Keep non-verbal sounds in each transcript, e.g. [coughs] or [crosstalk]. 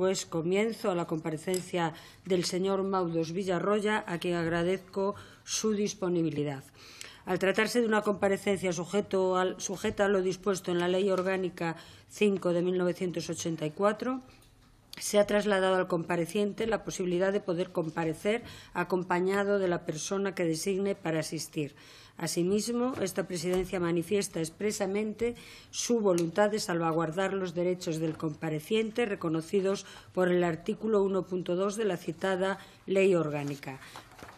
pues comienzo a la comparecencia del señor Maudos Villarroya, a quien agradezco su disponibilidad. Al tratarse de una comparecencia al, sujeta a lo dispuesto en la Ley Orgánica 5 de 1984, se ha trasladado al compareciente la posibilidad de poder comparecer acompañado de la persona que designe para asistir. Asimismo, esta presidencia manifiesta expresamente su voluntad de salvaguardar los derechos del compareciente reconocidos por el artículo 1.2 de la citada Ley Orgánica.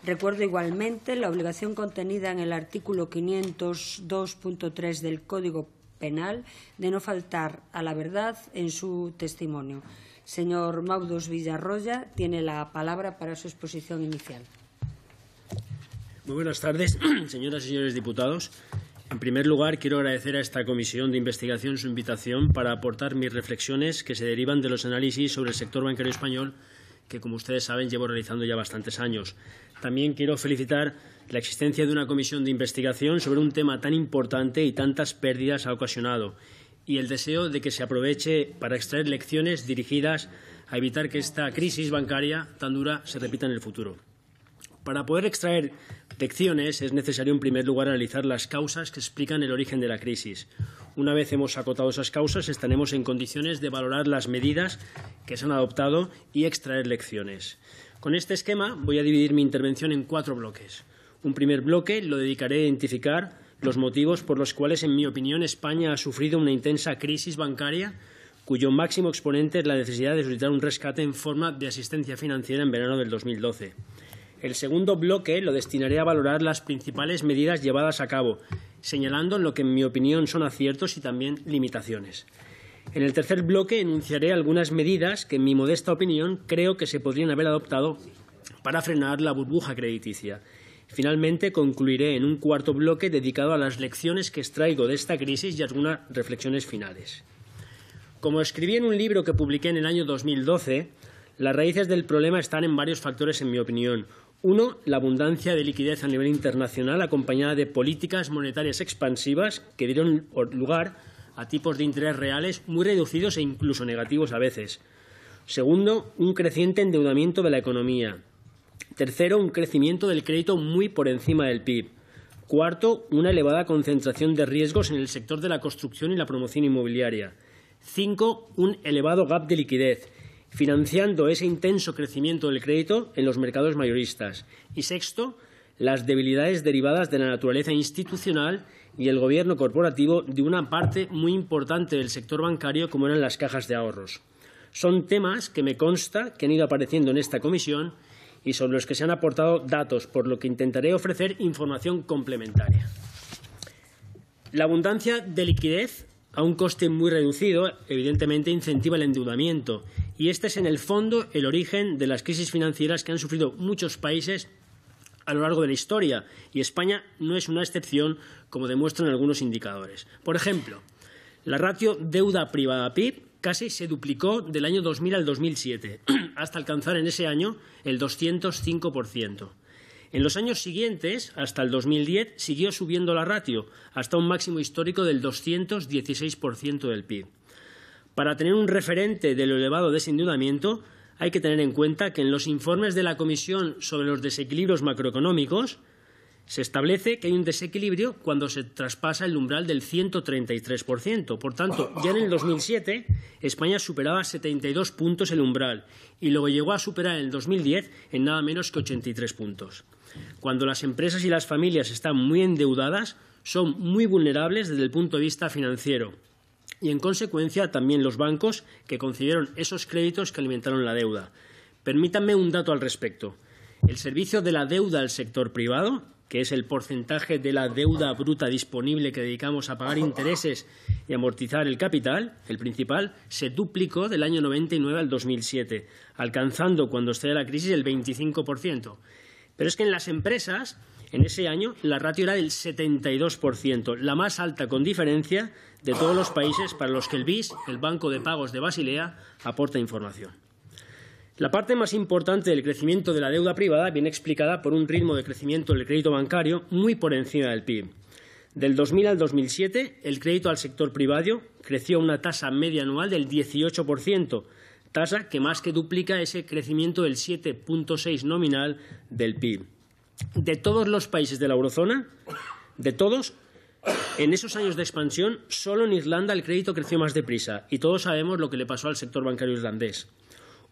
Recuerdo igualmente la obligación contenida en el artículo 502.3 del Código Penal de no faltar a la verdad en su testimonio. Señor Maudos Villarroya tiene la palabra para su exposición inicial. Muy buenas tardes, [clears throat] señoras y señores diputados. En primer lugar, quiero agradecer a esta comisión de investigación su invitación para aportar mis reflexiones que se derivan de los análisis sobre el sector bancario español que, como ustedes saben, llevo realizando ya bastantes años. También quiero felicitar la existencia de una comisión de investigación sobre un tema tan importante y tantas pérdidas ha ocasionado y el deseo de que se aproveche para extraer lecciones dirigidas a evitar que esta crisis bancaria tan dura se repita en el futuro. Para poder extraer lecciones es necesario en primer lugar analizar las causas que explican el origen de la crisis. Una vez hemos acotado esas causas estaremos en condiciones de valorar las medidas que se han adoptado y extraer lecciones. Con este esquema voy a dividir mi intervención en cuatro bloques. Un primer bloque lo dedicaré a identificar los motivos por los cuales, en mi opinión, España ha sufrido una intensa crisis bancaria cuyo máximo exponente es la necesidad de solicitar un rescate en forma de asistencia financiera en verano del 2012. El segundo bloque lo destinaré a valorar las principales medidas llevadas a cabo, señalando en lo que en mi opinión son aciertos y también limitaciones. En el tercer bloque enunciaré algunas medidas que, en mi modesta opinión, creo que se podrían haber adoptado para frenar la burbuja crediticia Finalmente concluiré en un cuarto bloque dedicado a las lecciones que extraigo de esta crisis y algunas reflexiones finales. Como escribí en un libro que publiqué en el año 2012, las raíces del problema están en varios factores, en mi opinión. Uno, la abundancia de liquidez a nivel internacional, acompañada de políticas monetarias expansivas que dieron lugar a tipos de interés reales muy reducidos e incluso negativos a veces. Segundo, un creciente endeudamiento de la economía. Tercero, un crecimiento del crédito muy por encima del PIB. Cuarto, una elevada concentración de riesgos en el sector de la construcción y la promoción inmobiliaria. Cinco, un elevado gap de liquidez, financiando ese intenso crecimiento del crédito en los mercados mayoristas. Y sexto, las debilidades derivadas de la naturaleza institucional y el gobierno corporativo de una parte muy importante del sector bancario como eran las cajas de ahorros. Son temas que me consta que han ido apareciendo en esta comisión y sobre los que se han aportado datos, por lo que intentaré ofrecer información complementaria. La abundancia de liquidez a un coste muy reducido, evidentemente incentiva el endeudamiento y este es en el fondo el origen de las crisis financieras que han sufrido muchos países a lo largo de la historia y España no es una excepción como demuestran algunos indicadores. Por ejemplo, la ratio deuda privada PIB casi se duplicó del año 2000 al 2007, [clears throat] hasta alcanzar en ese año el 205%. En los años siguientes, hasta el 2010, siguió subiendo la ratio, hasta un máximo histórico del 216% del PIB. Para tener un referente de lo elevado de ese endeudamiento, hay que tener en cuenta que en los informes de la Comisión sobre los desequilibrios macroeconómicos, se establece que hay un desequilibrio cuando se traspasa el umbral del 133%. Por tanto, ya en el 2007 España superaba 72 puntos el umbral y luego llegó a superar en el 2010 en nada menos que 83 puntos. Cuando las empresas y las familias están muy endeudadas, son muy vulnerables desde el punto de vista financiero y, en consecuencia, también los bancos que concedieron esos créditos que alimentaron la deuda. Permítanme un dato al respecto. El servicio de la deuda al sector privado que es el porcentaje de la deuda bruta disponible que dedicamos a pagar intereses y amortizar el capital, el principal, se duplicó del año 99 al 2007, alcanzando cuando esté la crisis el 25%. Pero es que en las empresas, en ese año, la ratio era del 72%, la más alta con diferencia de todos los países para los que el BIS, el Banco de Pagos de Basilea, aporta información. La parte más importante del crecimiento de la deuda privada viene explicada por un ritmo de crecimiento del crédito bancario muy por encima del PIB. Del 2000 al 2007, el crédito al sector privado creció a una tasa media anual del 18%, tasa que más que duplica ese crecimiento del 7.6 nominal del PIB. De todos los países de la eurozona, de todos, en esos años de expansión, solo en Irlanda el crédito creció más deprisa, y todos sabemos lo que le pasó al sector bancario irlandés.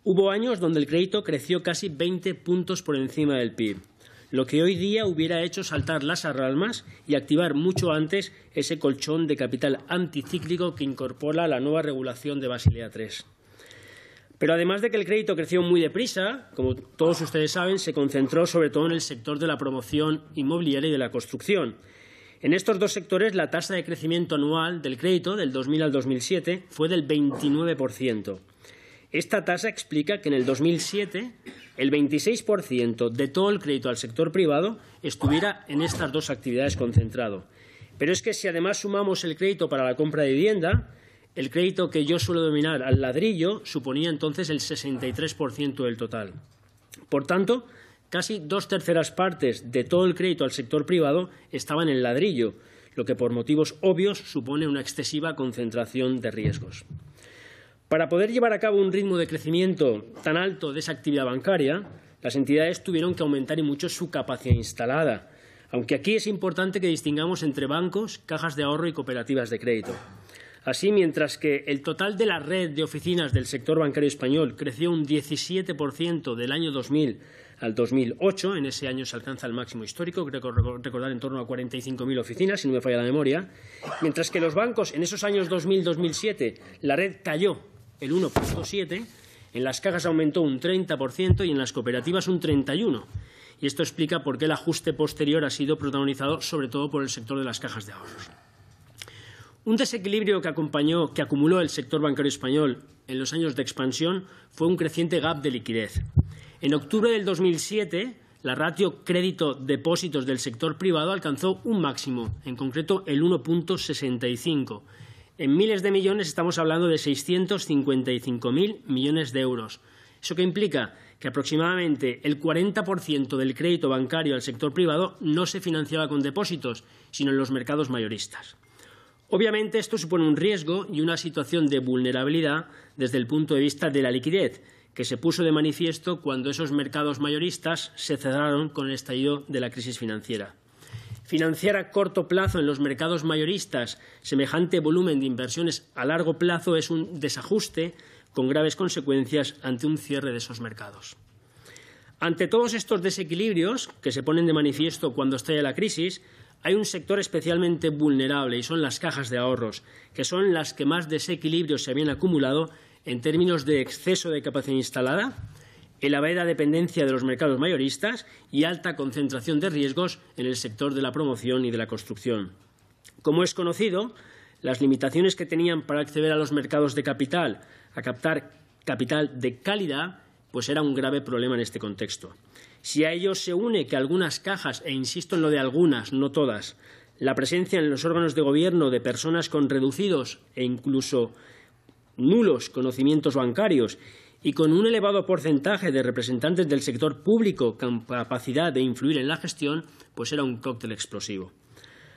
Hubo años donde el crédito creció casi 20 puntos por encima del PIB, lo que hoy día hubiera hecho saltar las alarmas y activar mucho antes ese colchón de capital anticíclico que incorpora la nueva regulación de Basilea III. Pero además de que el crédito creció muy deprisa, como todos ustedes saben, se concentró sobre todo en el sector de la promoción inmobiliaria y de la construcción. En estos dos sectores la tasa de crecimiento anual del crédito del 2000 al 2007 fue del 29%. Esta tasa explica que en el 2007 el 26% de todo el crédito al sector privado estuviera en estas dos actividades concentrado. Pero es que si además sumamos el crédito para la compra de vivienda, el crédito que yo suelo dominar al ladrillo suponía entonces el 63% del total. Por tanto, casi dos terceras partes de todo el crédito al sector privado estaban en el ladrillo, lo que por motivos obvios supone una excesiva concentración de riesgos. Para poder llevar a cabo un ritmo de crecimiento tan alto de esa actividad bancaria, las entidades tuvieron que aumentar y mucho su capacidad instalada, aunque aquí es importante que distingamos entre bancos, cajas de ahorro y cooperativas de crédito. Así, mientras que el total de la red de oficinas del sector bancario español creció un 17% del año 2000 al 2008, en ese año se alcanza el máximo histórico, creo recordar en torno a 45.000 oficinas, si no me falla la memoria, mientras que los bancos en esos años 2000-2007 la red cayó el 1.7%, en las cajas aumentó un 30% y en las cooperativas un 31%. Y esto explica por qué el ajuste posterior ha sido protagonizado sobre todo por el sector de las cajas de ahorros. Un desequilibrio que acompañó, que acumuló el sector bancario español en los años de expansión fue un creciente gap de liquidez. En octubre del 2007, la ratio crédito-depósitos del sector privado alcanzó un máximo, en concreto el 1.65, en miles de millones estamos hablando de 655.000 millones de euros. ¿Eso que implica? Que aproximadamente el 40% del crédito bancario al sector privado no se financiaba con depósitos, sino en los mercados mayoristas. Obviamente esto supone un riesgo y una situación de vulnerabilidad desde el punto de vista de la liquidez, que se puso de manifiesto cuando esos mercados mayoristas se cerraron con el estallido de la crisis financiera. Financiar a corto plazo en los mercados mayoristas semejante volumen de inversiones a largo plazo es un desajuste con graves consecuencias ante un cierre de esos mercados. Ante todos estos desequilibrios que se ponen de manifiesto cuando estalla la crisis, hay un sector especialmente vulnerable y son las cajas de ahorros, que son las que más desequilibrios se habían acumulado en términos de exceso de capacidad instalada, elevada dependencia de los mercados mayoristas y alta concentración de riesgos en el sector de la promoción y de la construcción. Como es conocido, las limitaciones que tenían para acceder a los mercados de capital, a captar capital de calidad, pues era un grave problema en este contexto. Si a ello se une que algunas cajas, e insisto en lo de algunas, no todas, la presencia en los órganos de gobierno de personas con reducidos e incluso nulos conocimientos bancarios y con un elevado porcentaje de representantes del sector público con capacidad de influir en la gestión, pues era un cóctel explosivo.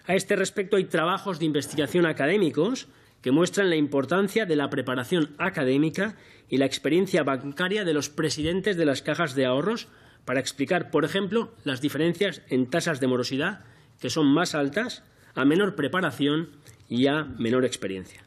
A este respecto hay trabajos de investigación académicos que muestran la importancia de la preparación académica y la experiencia bancaria de los presidentes de las cajas de ahorros para explicar, por ejemplo, las diferencias en tasas de morosidad, que son más altas a menor preparación y a menor experiencia.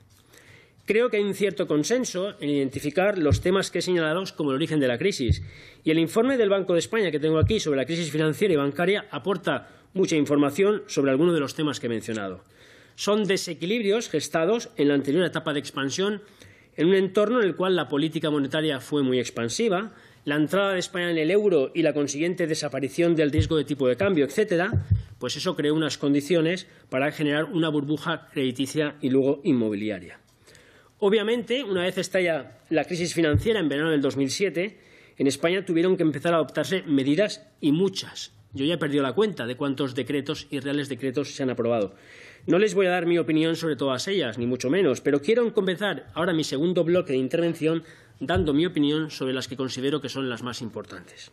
Creo que hay un cierto consenso en identificar los temas que he señalado como el origen de la crisis. Y el informe del Banco de España que tengo aquí sobre la crisis financiera y bancaria aporta mucha información sobre algunos de los temas que he mencionado. Son desequilibrios gestados en la anterior etapa de expansión en un entorno en el cual la política monetaria fue muy expansiva, la entrada de España en el euro y la consiguiente desaparición del riesgo de tipo de cambio, etcétera, pues eso creó unas condiciones para generar una burbuja crediticia y luego inmobiliaria. Obviamente, una vez estalla la crisis financiera en verano del 2007, en España tuvieron que empezar a adoptarse medidas y muchas. Yo ya he perdido la cuenta de cuántos decretos y reales decretos se han aprobado. No les voy a dar mi opinión sobre todas ellas, ni mucho menos, pero quiero comenzar ahora mi segundo bloque de intervención dando mi opinión sobre las que considero que son las más importantes.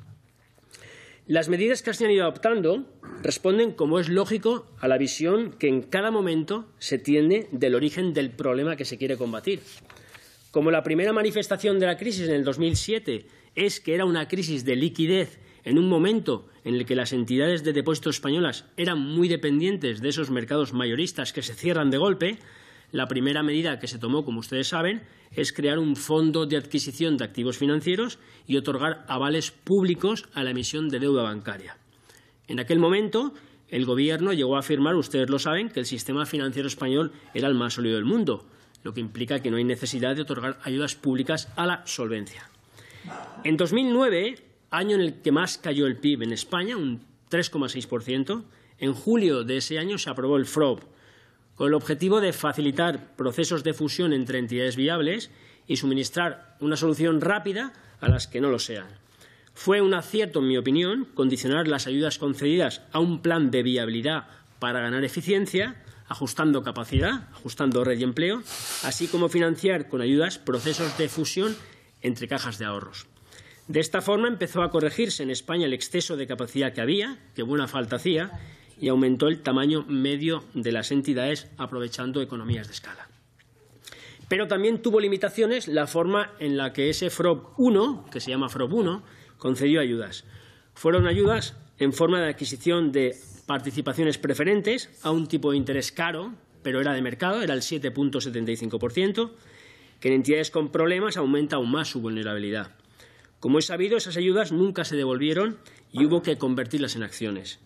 Las medidas que se han ido adoptando responden, como es lógico, a la visión que en cada momento se tiene del origen del problema que se quiere combatir. Como la primera manifestación de la crisis en el 2007 es que era una crisis de liquidez en un momento en el que las entidades de depósitos españolas eran muy dependientes de esos mercados mayoristas que se cierran de golpe, la primera medida que se tomó, como ustedes saben, es crear un fondo de adquisición de activos financieros y otorgar avales públicos a la emisión de deuda bancaria. En aquel momento, el Gobierno llegó a afirmar, ustedes lo saben, que el sistema financiero español era el más sólido del mundo, lo que implica que no hay necesidad de otorgar ayudas públicas a la solvencia. En 2009, año en el que más cayó el PIB en España, un 3,6%, en julio de ese año se aprobó el FROB, con el objetivo de facilitar procesos de fusión entre entidades viables y suministrar una solución rápida a las que no lo sean. Fue un acierto, en mi opinión, condicionar las ayudas concedidas a un plan de viabilidad para ganar eficiencia, ajustando capacidad, ajustando red y empleo, así como financiar con ayudas procesos de fusión entre cajas de ahorros. De esta forma empezó a corregirse en España el exceso de capacidad que había, que buena falta hacía, y aumentó el tamaño medio de las entidades aprovechando economías de escala. Pero también tuvo limitaciones la forma en la que ese FROB 1, que se llama FROB 1, concedió ayudas. Fueron ayudas en forma de adquisición de participaciones preferentes a un tipo de interés caro, pero era de mercado, era el 7.75%, que en entidades con problemas aumenta aún más su vulnerabilidad. Como es sabido, esas ayudas nunca se devolvieron y hubo que convertirlas en acciones.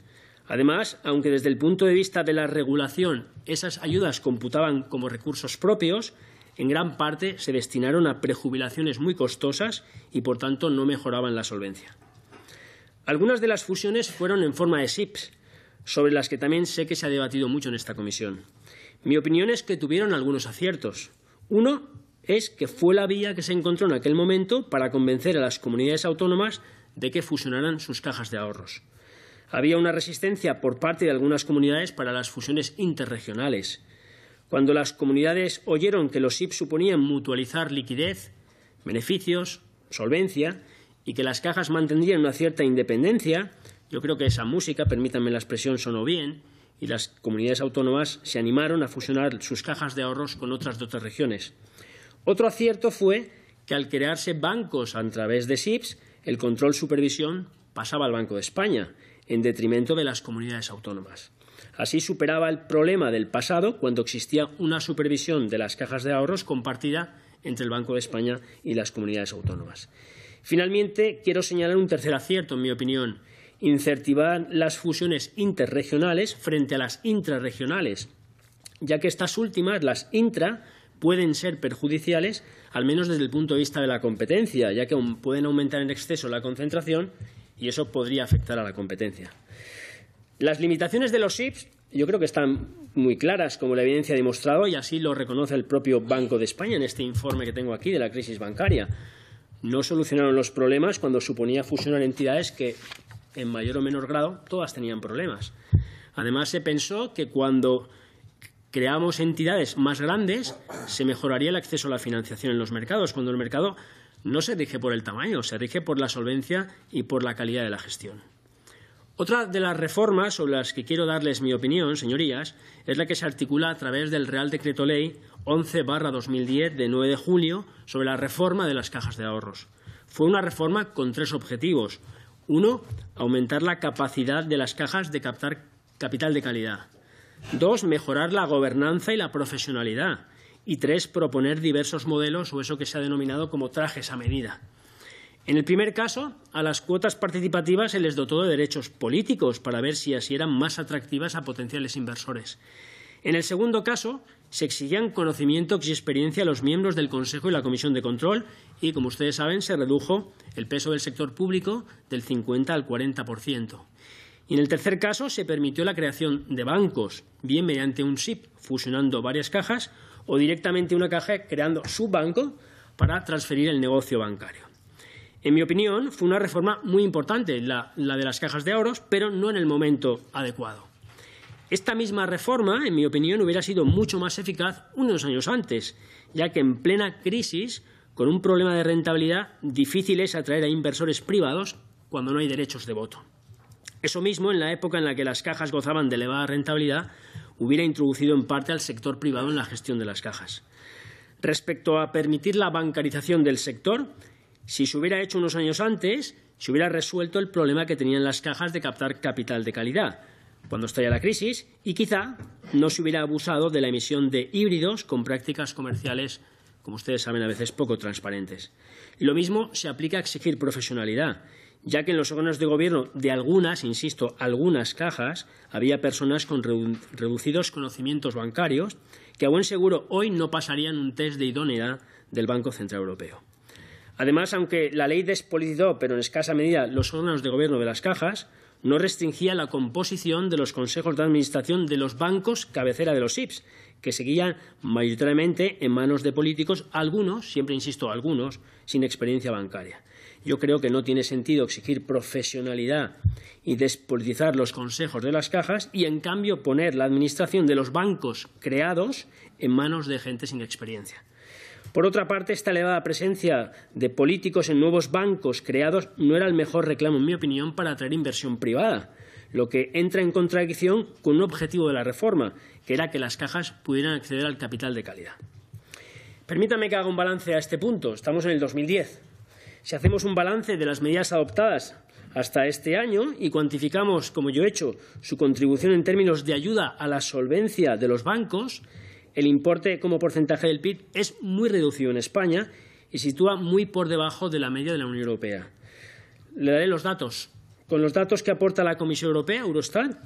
Además, aunque desde el punto de vista de la regulación esas ayudas computaban como recursos propios, en gran parte se destinaron a prejubilaciones muy costosas y por tanto no mejoraban la solvencia. Algunas de las fusiones fueron en forma de SIPs, sobre las que también sé que se ha debatido mucho en esta comisión. Mi opinión es que tuvieron algunos aciertos. Uno es que fue la vía que se encontró en aquel momento para convencer a las comunidades autónomas de que fusionaran sus cajas de ahorros. Había una resistencia por parte de algunas comunidades para las fusiones interregionales. Cuando las comunidades oyeron que los SIP suponían mutualizar liquidez, beneficios, solvencia y que las cajas mantendrían una cierta independencia, yo creo que esa música, permítanme la expresión, sonó bien y las comunidades autónomas se animaron a fusionar sus cajas de ahorros con otras de otras regiones. Otro acierto fue que al crearse bancos a través de SIPs, el control supervisión pasaba al Banco de España en detrimento de las comunidades autónomas. Así superaba el problema del pasado cuando existía una supervisión de las cajas de ahorros compartida entre el Banco de España y las comunidades autónomas. Finalmente, quiero señalar un tercer acierto, en mi opinión, incentivar las fusiones interregionales frente a las intrarregionales, ya que estas últimas, las intra, pueden ser perjudiciales, al menos desde el punto de vista de la competencia, ya que pueden aumentar en exceso la concentración y eso podría afectar a la competencia. Las limitaciones de los SIPs yo creo que están muy claras, como la evidencia ha demostrado, y así lo reconoce el propio Banco de España en este informe que tengo aquí de la crisis bancaria. No solucionaron los problemas cuando suponía fusionar entidades que, en mayor o menor grado, todas tenían problemas. Además, se pensó que cuando creamos entidades más grandes, se mejoraría el acceso a la financiación en los mercados, cuando el mercado no se rige por el tamaño, se rige por la solvencia y por la calidad de la gestión. Otra de las reformas sobre las que quiero darles mi opinión, señorías, es la que se articula a través del Real Decreto Ley 11-2010 de 9 de julio sobre la reforma de las cajas de ahorros. Fue una reforma con tres objetivos. Uno, aumentar la capacidad de las cajas de captar capital de calidad. Dos, mejorar la gobernanza y la profesionalidad y tres, proponer diversos modelos o eso que se ha denominado como trajes a medida. En el primer caso, a las cuotas participativas se les dotó de derechos políticos para ver si así eran más atractivas a potenciales inversores. En el segundo caso, se exigían conocimientos y experiencia a los miembros del Consejo y la Comisión de Control y, como ustedes saben, se redujo el peso del sector público del 50 al 40%. Y en el tercer caso, se permitió la creación de bancos, bien mediante un SIP, fusionando varias cajas, o directamente una caja creando su banco para transferir el negocio bancario. En mi opinión, fue una reforma muy importante la, de las cajas de ahorros, pero no en el momento adecuado. Esta misma reforma, en mi opinión, hubiera sido mucho más eficaz unos años antes, ya que en plena crisis, con un problema de rentabilidad, difícil es atraer a inversores privados cuando no hay derechos de voto. Eso mismo en la época en la que las cajas gozaban de elevada rentabilidad, hubiera introducido en parte al sector privado en la gestión de las cajas. Respecto a permitir la bancarización del sector, si se hubiera hecho unos años antes, se hubiera resuelto el problema que tenían las cajas de captar capital de calidad cuando estalla la crisis y quizá no se hubiera abusado de la emisión de híbridos con prácticas comerciales, como ustedes saben, a veces poco transparentes. Lo mismo se aplica a exigir profesionalidad ya que en los órganos de gobierno de algunas, insisto, algunas cajas, había personas con reducidos conocimientos bancarios que a buen seguro hoy no pasarían un test de idoneidad del Banco Central Europeo. Además, aunque la ley despolitizó, pero en escasa medida, los órganos de gobierno de las cajas, no restringía la composición de los consejos de administración de los bancos cabecera de los SIPs, que seguían mayoritariamente en manos de políticos, algunos, siempre insisto, algunos, sin experiencia bancaria. Yo creo que no tiene sentido exigir profesionalidad y despolitizar los consejos de las cajas y, en cambio, poner la administración de los bancos creados en manos de gente sin experiencia. Por otra parte, esta elevada presencia de políticos en nuevos bancos creados no era el mejor reclamo, en mi opinión, para atraer inversión privada, lo que entra en contradicción con un objetivo de la reforma, que era que las cajas pudieran acceder al capital de calidad. Permítame que haga un balance a este punto. Estamos en el 2010. Si hacemos un balance de las medidas adoptadas hasta este año y cuantificamos, como yo he hecho, su contribución en términos de ayuda a la solvencia de los bancos, el importe como porcentaje del PIB es muy reducido en España y sitúa muy por debajo de la media de la Unión Europea. Le daré los datos. Con los datos que aporta la Comisión Europea, Eurostat,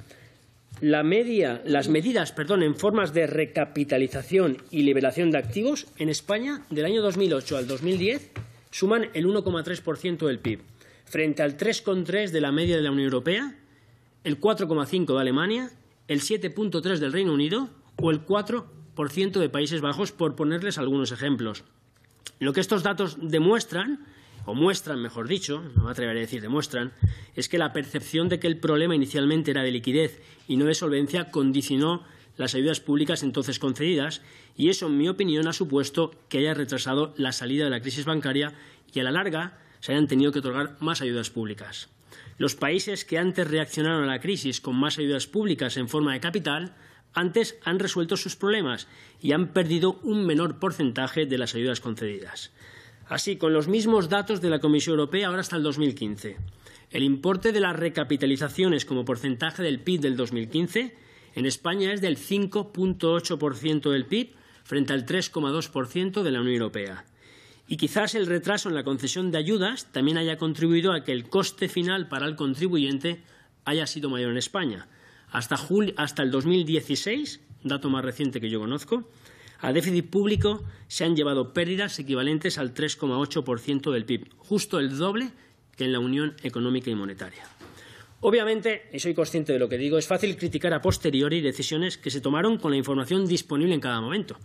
la media, las medidas perdón, en formas de recapitalización y liberación de activos en España del año 2008 al 2010 suman el 1,3% del PIB, frente al 3,3% de la media de la Unión Europea, el 4,5% de Alemania, el 7,3% del Reino Unido o el 4% de Países Bajos, por ponerles algunos ejemplos. Lo que estos datos demuestran, o muestran, mejor dicho, no me atreveré a decir demuestran, es que la percepción de que el problema inicialmente era de liquidez y no de solvencia condicionó las ayudas públicas entonces concedidas y eso, en mi opinión, ha supuesto que haya retrasado la salida de la crisis bancaria y a la larga se hayan tenido que otorgar más ayudas públicas. Los países que antes reaccionaron a la crisis con más ayudas públicas en forma de capital, antes han resuelto sus problemas y han perdido un menor porcentaje de las ayudas concedidas. Así, con los mismos datos de la Comisión Europea ahora hasta el 2015, el importe de las recapitalizaciones como porcentaje del PIB del 2015 en España es del 5.8% del PIB frente al 3,2% de la Unión Europea. Y quizás el retraso en la concesión de ayudas también haya contribuido a que el coste final para el contribuyente haya sido mayor en España. Hasta, julio, hasta el 2016, dato más reciente que yo conozco, a déficit público se han llevado pérdidas equivalentes al 3,8% del PIB, justo el doble que en la Unión Económica y Monetaria. Obviamente, y soy consciente de lo que digo, es fácil criticar a posteriori decisiones que se tomaron con la información disponible en cada momento.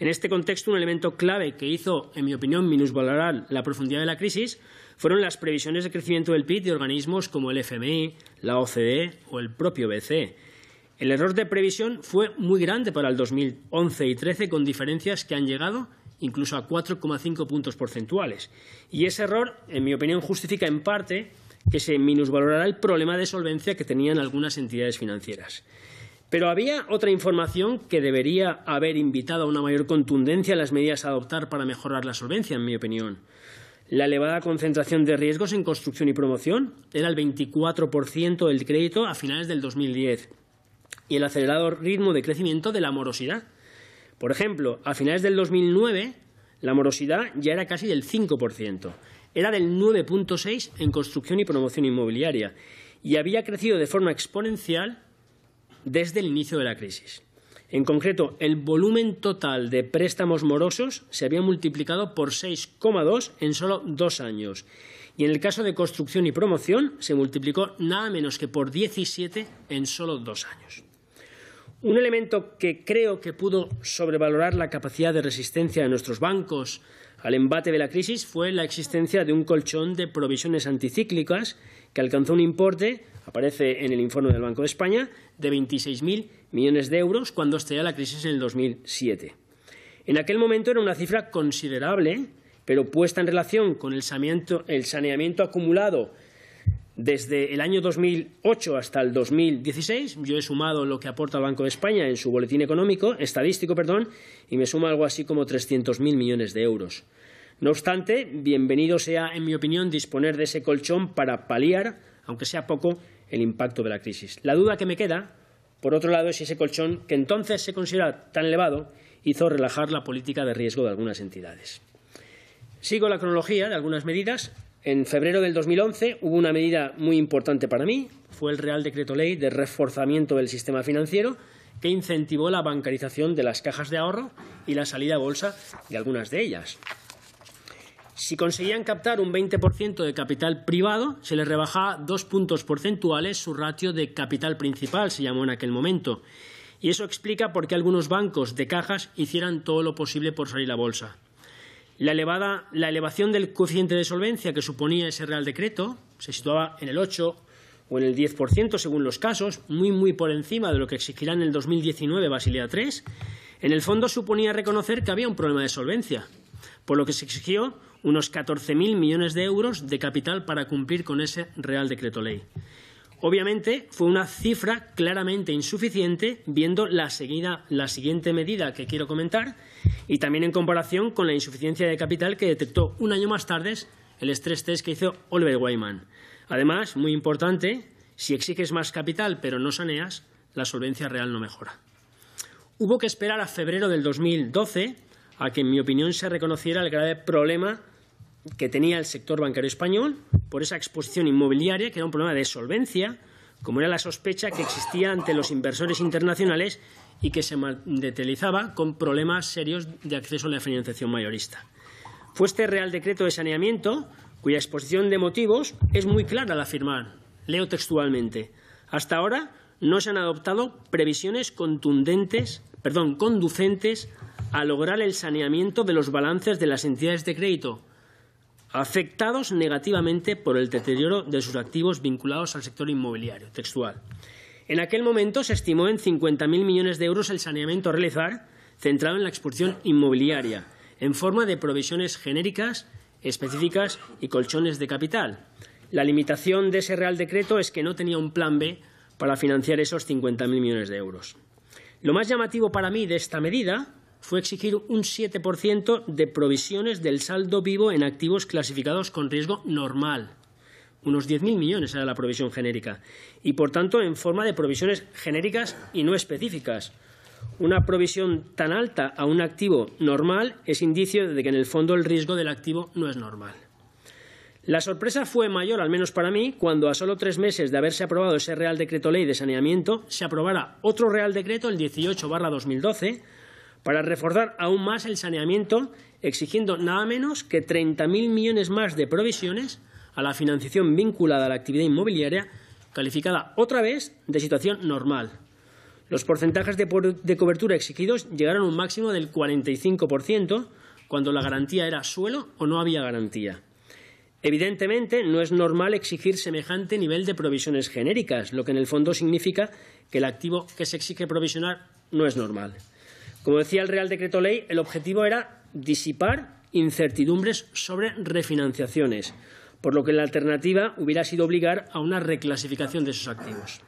En este contexto, un elemento clave que hizo, en mi opinión, minusvalorar la profundidad de la crisis fueron las previsiones de crecimiento del PIB de organismos como el FMI, la OCDE o el propio BCE. El error de previsión fue muy grande para el 2011 y 2013, con diferencias que han llegado incluso a 4,5 puntos porcentuales. Y ese error, en mi opinión, justifica en parte que se minusvalorará el problema de solvencia que tenían algunas entidades financieras. Pero había otra información que debería haber invitado a una mayor contundencia a las medidas a adoptar para mejorar la solvencia, en mi opinión. La elevada concentración de riesgos en construcción y promoción era el 24% del crédito a finales del 2010 y el acelerado ritmo de crecimiento de la morosidad. Por ejemplo, a finales del 2009 la morosidad ya era casi del 5%, era del 9.6% en construcción y promoción inmobiliaria y había crecido de forma exponencial desde el inicio de la crisis. En concreto, el volumen total de préstamos morosos se había multiplicado por 6,2 en solo dos años. Y en el caso de construcción y promoción, se multiplicó nada menos que por 17 en solo dos años. Un elemento que creo que pudo sobrevalorar la capacidad de resistencia de nuestros bancos al embate de la crisis fue la existencia de un colchón de provisiones anticíclicas que alcanzó un importe, aparece en el informe del Banco de España, de 26.000 millones de euros cuando estalló la crisis en el 2007. En aquel momento era una cifra considerable, pero puesta en relación con el saneamiento, el saneamiento acumulado desde el año 2008 hasta el 2016, yo he sumado lo que aporta el Banco de España en su boletín económico, estadístico, perdón, y me suma algo así como 300.000 millones de euros. No obstante, bienvenido sea, en mi opinión, disponer de ese colchón para paliar, aunque sea poco, el impacto de la crisis. La duda que me queda, por otro lado, es si ese colchón que entonces se considera tan elevado hizo relajar la política de riesgo de algunas entidades. Sigo la cronología de algunas medidas en febrero del 2011 hubo una medida muy importante para mí, fue el Real Decreto Ley de reforzamiento del sistema financiero que incentivó la bancarización de las cajas de ahorro y la salida a bolsa de algunas de ellas. Si conseguían captar un 20% de capital privado, se les rebajaba dos puntos porcentuales su ratio de capital principal, se llamó en aquel momento. Y eso explica por qué algunos bancos de cajas hicieran todo lo posible por salir a bolsa. La, elevación del coeficiente de solvencia que suponía ese Real Decreto se situaba en el 8 o en el 10% según los casos, muy muy por encima de lo que exigirá en el 2019 Basilea III, en el fondo suponía reconocer que había un problema de solvencia, por lo que se exigió unos 14.000 millones de euros de capital para cumplir con ese Real Decreto Ley. Obviamente fue una cifra claramente insuficiente viendo la, seguida, la siguiente medida que quiero comentar y también en comparación con la insuficiencia de capital que detectó un año más tarde el estrés test que hizo Oliver Wyman. Además, muy importante, si exiges más capital pero no saneas, la solvencia real no mejora. Hubo que esperar a febrero del 2012 a que, en mi opinión, se reconociera el grave problema que tenía el sector bancario español por esa exposición inmobiliaria, que era un problema de solvencia, como era la sospecha que existía ante los inversores internacionales y que se materializaba con problemas serios de acceso a la financiación mayorista. Fue este Real Decreto de Saneamiento cuya exposición de motivos es muy clara al afirmar, leo textualmente, hasta ahora no se han adoptado previsiones contundentes, perdón, conducentes a lograr el saneamiento de los balances de las entidades de crédito afectados negativamente por el deterioro de sus activos vinculados al sector inmobiliario, textual. En aquel momento se estimó en 50.000 millones de euros el saneamiento a realizar, centrado en la expulsión inmobiliaria, en forma de provisiones genéricas, específicas y colchones de capital. La limitación de ese Real Decreto es que no tenía un plan B para financiar esos 50.000 millones de euros. Lo más llamativo para mí de esta medida fue exigir un 7% de provisiones del saldo vivo en activos clasificados con riesgo normal. Unos 10.000 millones era la provisión genérica. Y por tanto, en forma de provisiones genéricas y no específicas. Una provisión tan alta a un activo normal es indicio de que en el fondo el riesgo del activo no es normal. La sorpresa fue mayor, al menos para mí, cuando a solo tres meses de haberse aprobado ese Real Decreto Ley de Saneamiento, se aprobara otro Real Decreto, el 18 2012, para reforzar aún más el saneamiento, exigiendo nada menos que 30.000 millones más de provisiones a la financiación vinculada a la actividad inmobiliaria, calificada otra vez de situación normal. Los porcentajes de, cobertura exigidos llegaron a un máximo del 45%, cuando la garantía era suelo o no había garantía. Evidentemente, no es normal exigir semejante nivel de provisiones genéricas, lo que en el fondo significa que el activo que se exige provisionar no es normal. Como decía el Real Decreto Ley, el objetivo era disipar incertidumbres sobre refinanciaciones, por lo que la alternativa hubiera sido obligar a una reclasificación de esos activos.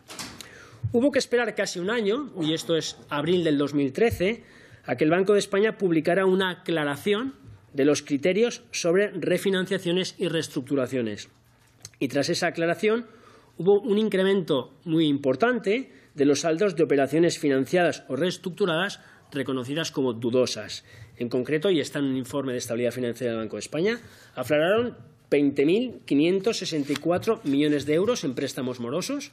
Hubo que esperar casi un año, y esto es abril del 2013, a que el Banco de España publicara una aclaración de los criterios sobre refinanciaciones y reestructuraciones. Y tras esa aclaración hubo un incremento muy importante de los saldos de operaciones financiadas o reestructuradas reconocidas como dudosas. En concreto, y está en un informe de estabilidad financiera del Banco de España, afloraron 20.564 millones de euros en préstamos morosos,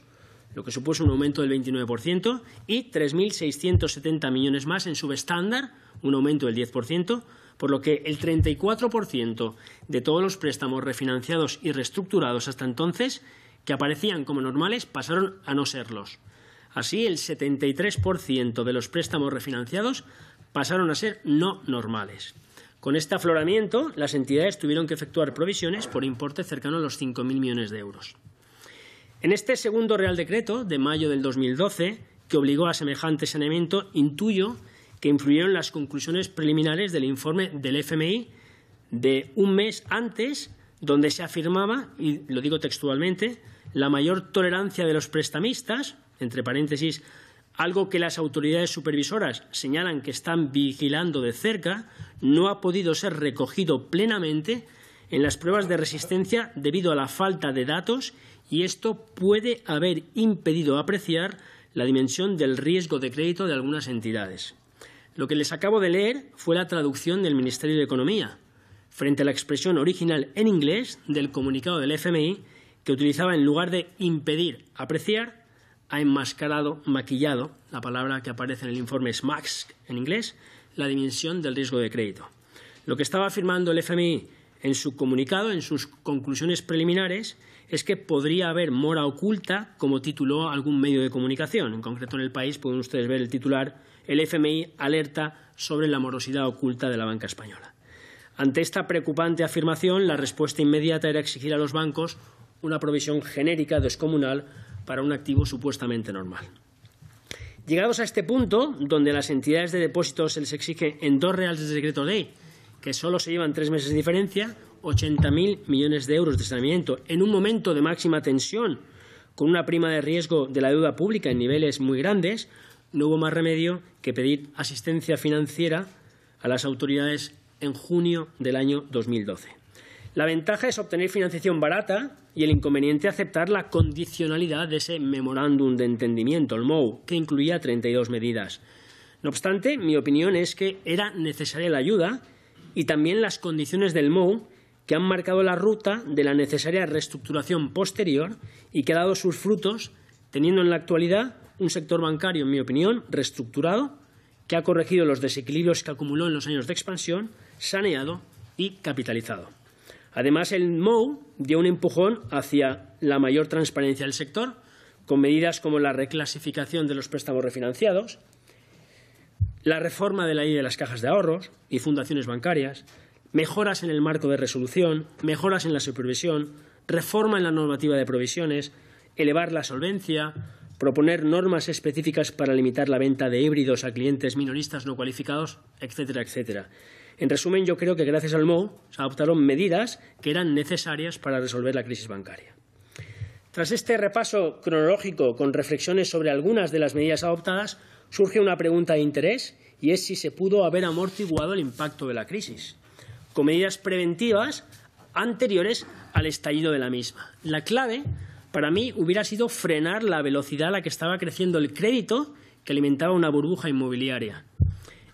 lo que supuso un aumento del 29%, y 3.670 millones más en subestándar, un aumento del 10%, por lo que el 34% de todos los préstamos refinanciados y reestructurados hasta entonces, que aparecían como normales, pasaron a no serlos. Así, el 73% de los préstamos refinanciados pasaron a ser no normales. Con este afloramiento, las entidades tuvieron que efectuar provisiones por importe cercano a los 5.000 millones de euros. En este segundo Real Decreto, de mayo del 2012, que obligó a semejante saneamiento, intuyo que influyeron las conclusiones preliminares del informe del FMI de un mes antes, donde se afirmaba, y lo digo textualmente, la mayor tolerancia de los prestamistas entre paréntesis, algo que las autoridades supervisoras señalan que están vigilando de cerca, no ha podido ser recogido plenamente en las pruebas de resistencia debido a la falta de datos y esto puede haber impedido apreciar la dimensión del riesgo de crédito de algunas entidades. Lo que les acabo de leer fue la traducción del Ministerio de Economía, frente a la expresión original en inglés del comunicado del FMI, que utilizaba en lugar de impedir apreciar, ha enmascarado, maquillado, la palabra que aparece en el informe es max en inglés, la dimensión del riesgo de crédito. Lo que estaba afirmando el FMI en su comunicado, en sus conclusiones preliminares, es que podría haber mora oculta, como tituló algún medio de comunicación. En concreto, en el país pueden ustedes ver el titular El FMI alerta sobre la morosidad oculta de la banca española. Ante esta preocupante afirmación, la respuesta inmediata era exigir a los bancos una provisión genérica descomunal para un activo supuestamente normal. Llegados a este punto, donde las entidades de depósitos se les exige en dos reales de decreto ley, que solo se llevan tres meses de diferencia, 80.000 millones de euros de saneamiento en un momento de máxima tensión, con una prima de riesgo de la deuda pública en niveles muy grandes, no hubo más remedio que pedir asistencia financiera a las autoridades en junio del año 2012. La ventaja es obtener financiación barata y el inconveniente aceptar la condicionalidad de ese memorándum de entendimiento, el MOU, que incluía 32 medidas. No obstante, mi opinión es que era necesaria la ayuda y también las condiciones del MOU que han marcado la ruta de la necesaria reestructuración posterior y que ha dado sus frutos, teniendo en la actualidad un sector bancario, en mi opinión, reestructurado, que ha corregido los desequilibrios que acumuló en los años de expansión, saneado y capitalizado. Además, el MOU dio un empujón hacia la mayor transparencia del sector, con medidas como la reclasificación de los préstamos refinanciados, la reforma de la ley de las cajas de ahorros y fundaciones bancarias, mejoras en el marco de resolución, mejoras en la supervisión, reforma en la normativa de provisiones, elevar la solvencia, proponer normas específicas para limitar la venta de híbridos a clientes minoristas no cualificados, etcétera, etcétera. En resumen, yo creo que gracias al MOU se adoptaron medidas que eran necesarias para resolver la crisis bancaria. Tras este repaso cronológico con reflexiones sobre algunas de las medidas adoptadas, surge una pregunta de interés y es si se pudo haber amortiguado el impacto de la crisis con medidas preventivas anteriores al estallido de la misma. La clave para mí hubiera sido frenar la velocidad a la que estaba creciendo el crédito que alimentaba una burbuja inmobiliaria.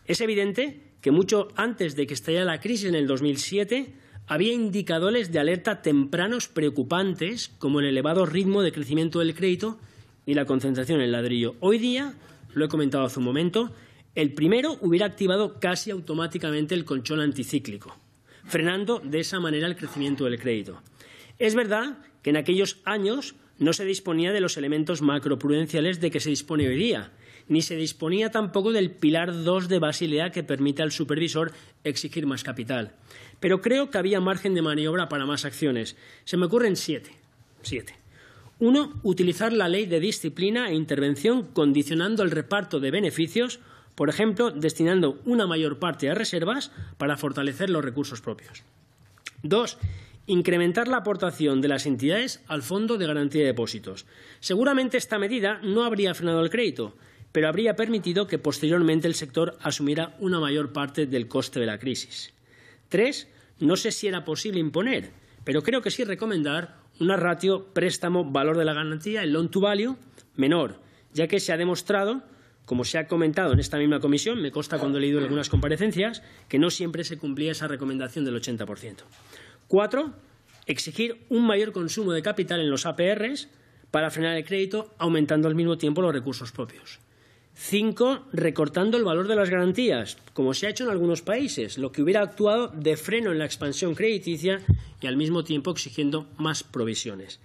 Es evidente que mucho antes de que estallara la crisis en el 2007 había indicadores de alerta tempranos preocupantes como el elevado ritmo de crecimiento del crédito y la concentración en ladrillo. Hoy día, lo he comentado hace un momento, el primero hubiera activado casi automáticamente el colchón anticíclico, frenando de esa manera el crecimiento del crédito. Es verdad que en aquellos años no se disponía de los elementos macroprudenciales de que se dispone hoy día, ni se disponía tampoco del pilar 2 de Basilea que permite al supervisor exigir más capital. Pero creo que había margen de maniobra para más acciones. Se me ocurren siete. siete. Uno, utilizar la ley de disciplina e intervención condicionando el reparto de beneficios, por ejemplo, destinando una mayor parte a reservas para fortalecer los recursos propios. Dos, incrementar la aportación de las entidades al Fondo de Garantía de Depósitos. Seguramente esta medida no habría frenado el crédito, pero habría permitido que posteriormente el sector asumiera una mayor parte del coste de la crisis. Tres, no sé si era posible imponer, pero creo que sí recomendar una ratio préstamo-valor de la garantía, el loan to value, menor, ya que se ha demostrado, como se ha comentado en esta misma comisión, me consta cuando he leído algunas comparecencias, que no siempre se cumplía esa recomendación del 80%. Cuatro, exigir un mayor consumo de capital en los APRs para frenar el crédito, aumentando al mismo tiempo los recursos propios. Cinco, recortando el valor de las garantías, como se ha hecho en algunos países, lo que hubiera actuado de freno en la expansión crediticia y al mismo tiempo exigiendo más provisiones.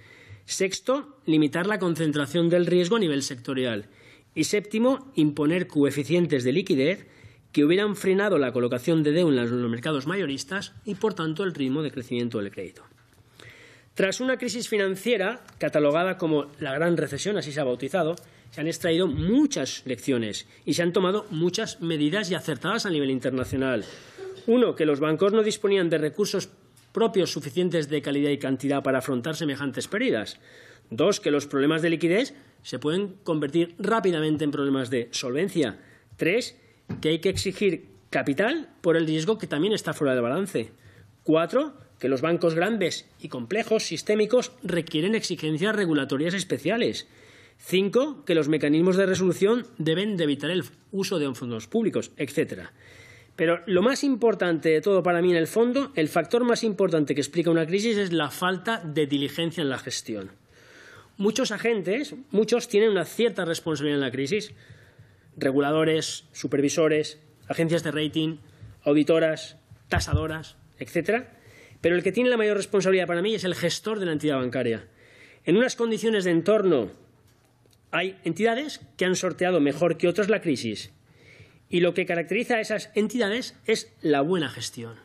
Sexto, limitar la concentración del riesgo a nivel sectorial. Y séptimo, imponer coeficientes de liquidez que hubieran frenado la colocación de deuda en los mercados mayoristas y, por tanto, el ritmo de crecimiento del crédito. Tras una crisis financiera catalogada como la Gran Recesión, así se ha bautizado, se han extraído muchas lecciones y se han tomado muchas medidas y acertadas a nivel internacional. Uno, que los bancos no disponían de recursos propios suficientes de calidad y cantidad para afrontar semejantes pérdidas. Dos, que los problemas de liquidez se pueden convertir rápidamente en problemas de solvencia. Tres, que hay que exigir capital por el riesgo que también está fuera de balance. Cuatro, que los bancos grandes y complejos sistémicos requieren exigencias regulatorias especiales. Cinco, que los mecanismos de resolución deben evitar el uso de fondos públicos, etcétera. Pero lo más importante de todo para mí en el fondo, el factor más importante que explica una crisis es la falta de diligencia en la gestión. Muchos agentes, muchos tienen una cierta responsabilidad en la crisis. Reguladores, supervisores, agencias de rating, auditoras, tasadoras, etc. Pero el que tiene la mayor responsabilidad para mí es el gestor de la entidad bancaria. En unas condiciones de entorno hay entidades que han sorteado mejor que otras la crisis y lo que caracteriza a esas entidades es la buena gestión.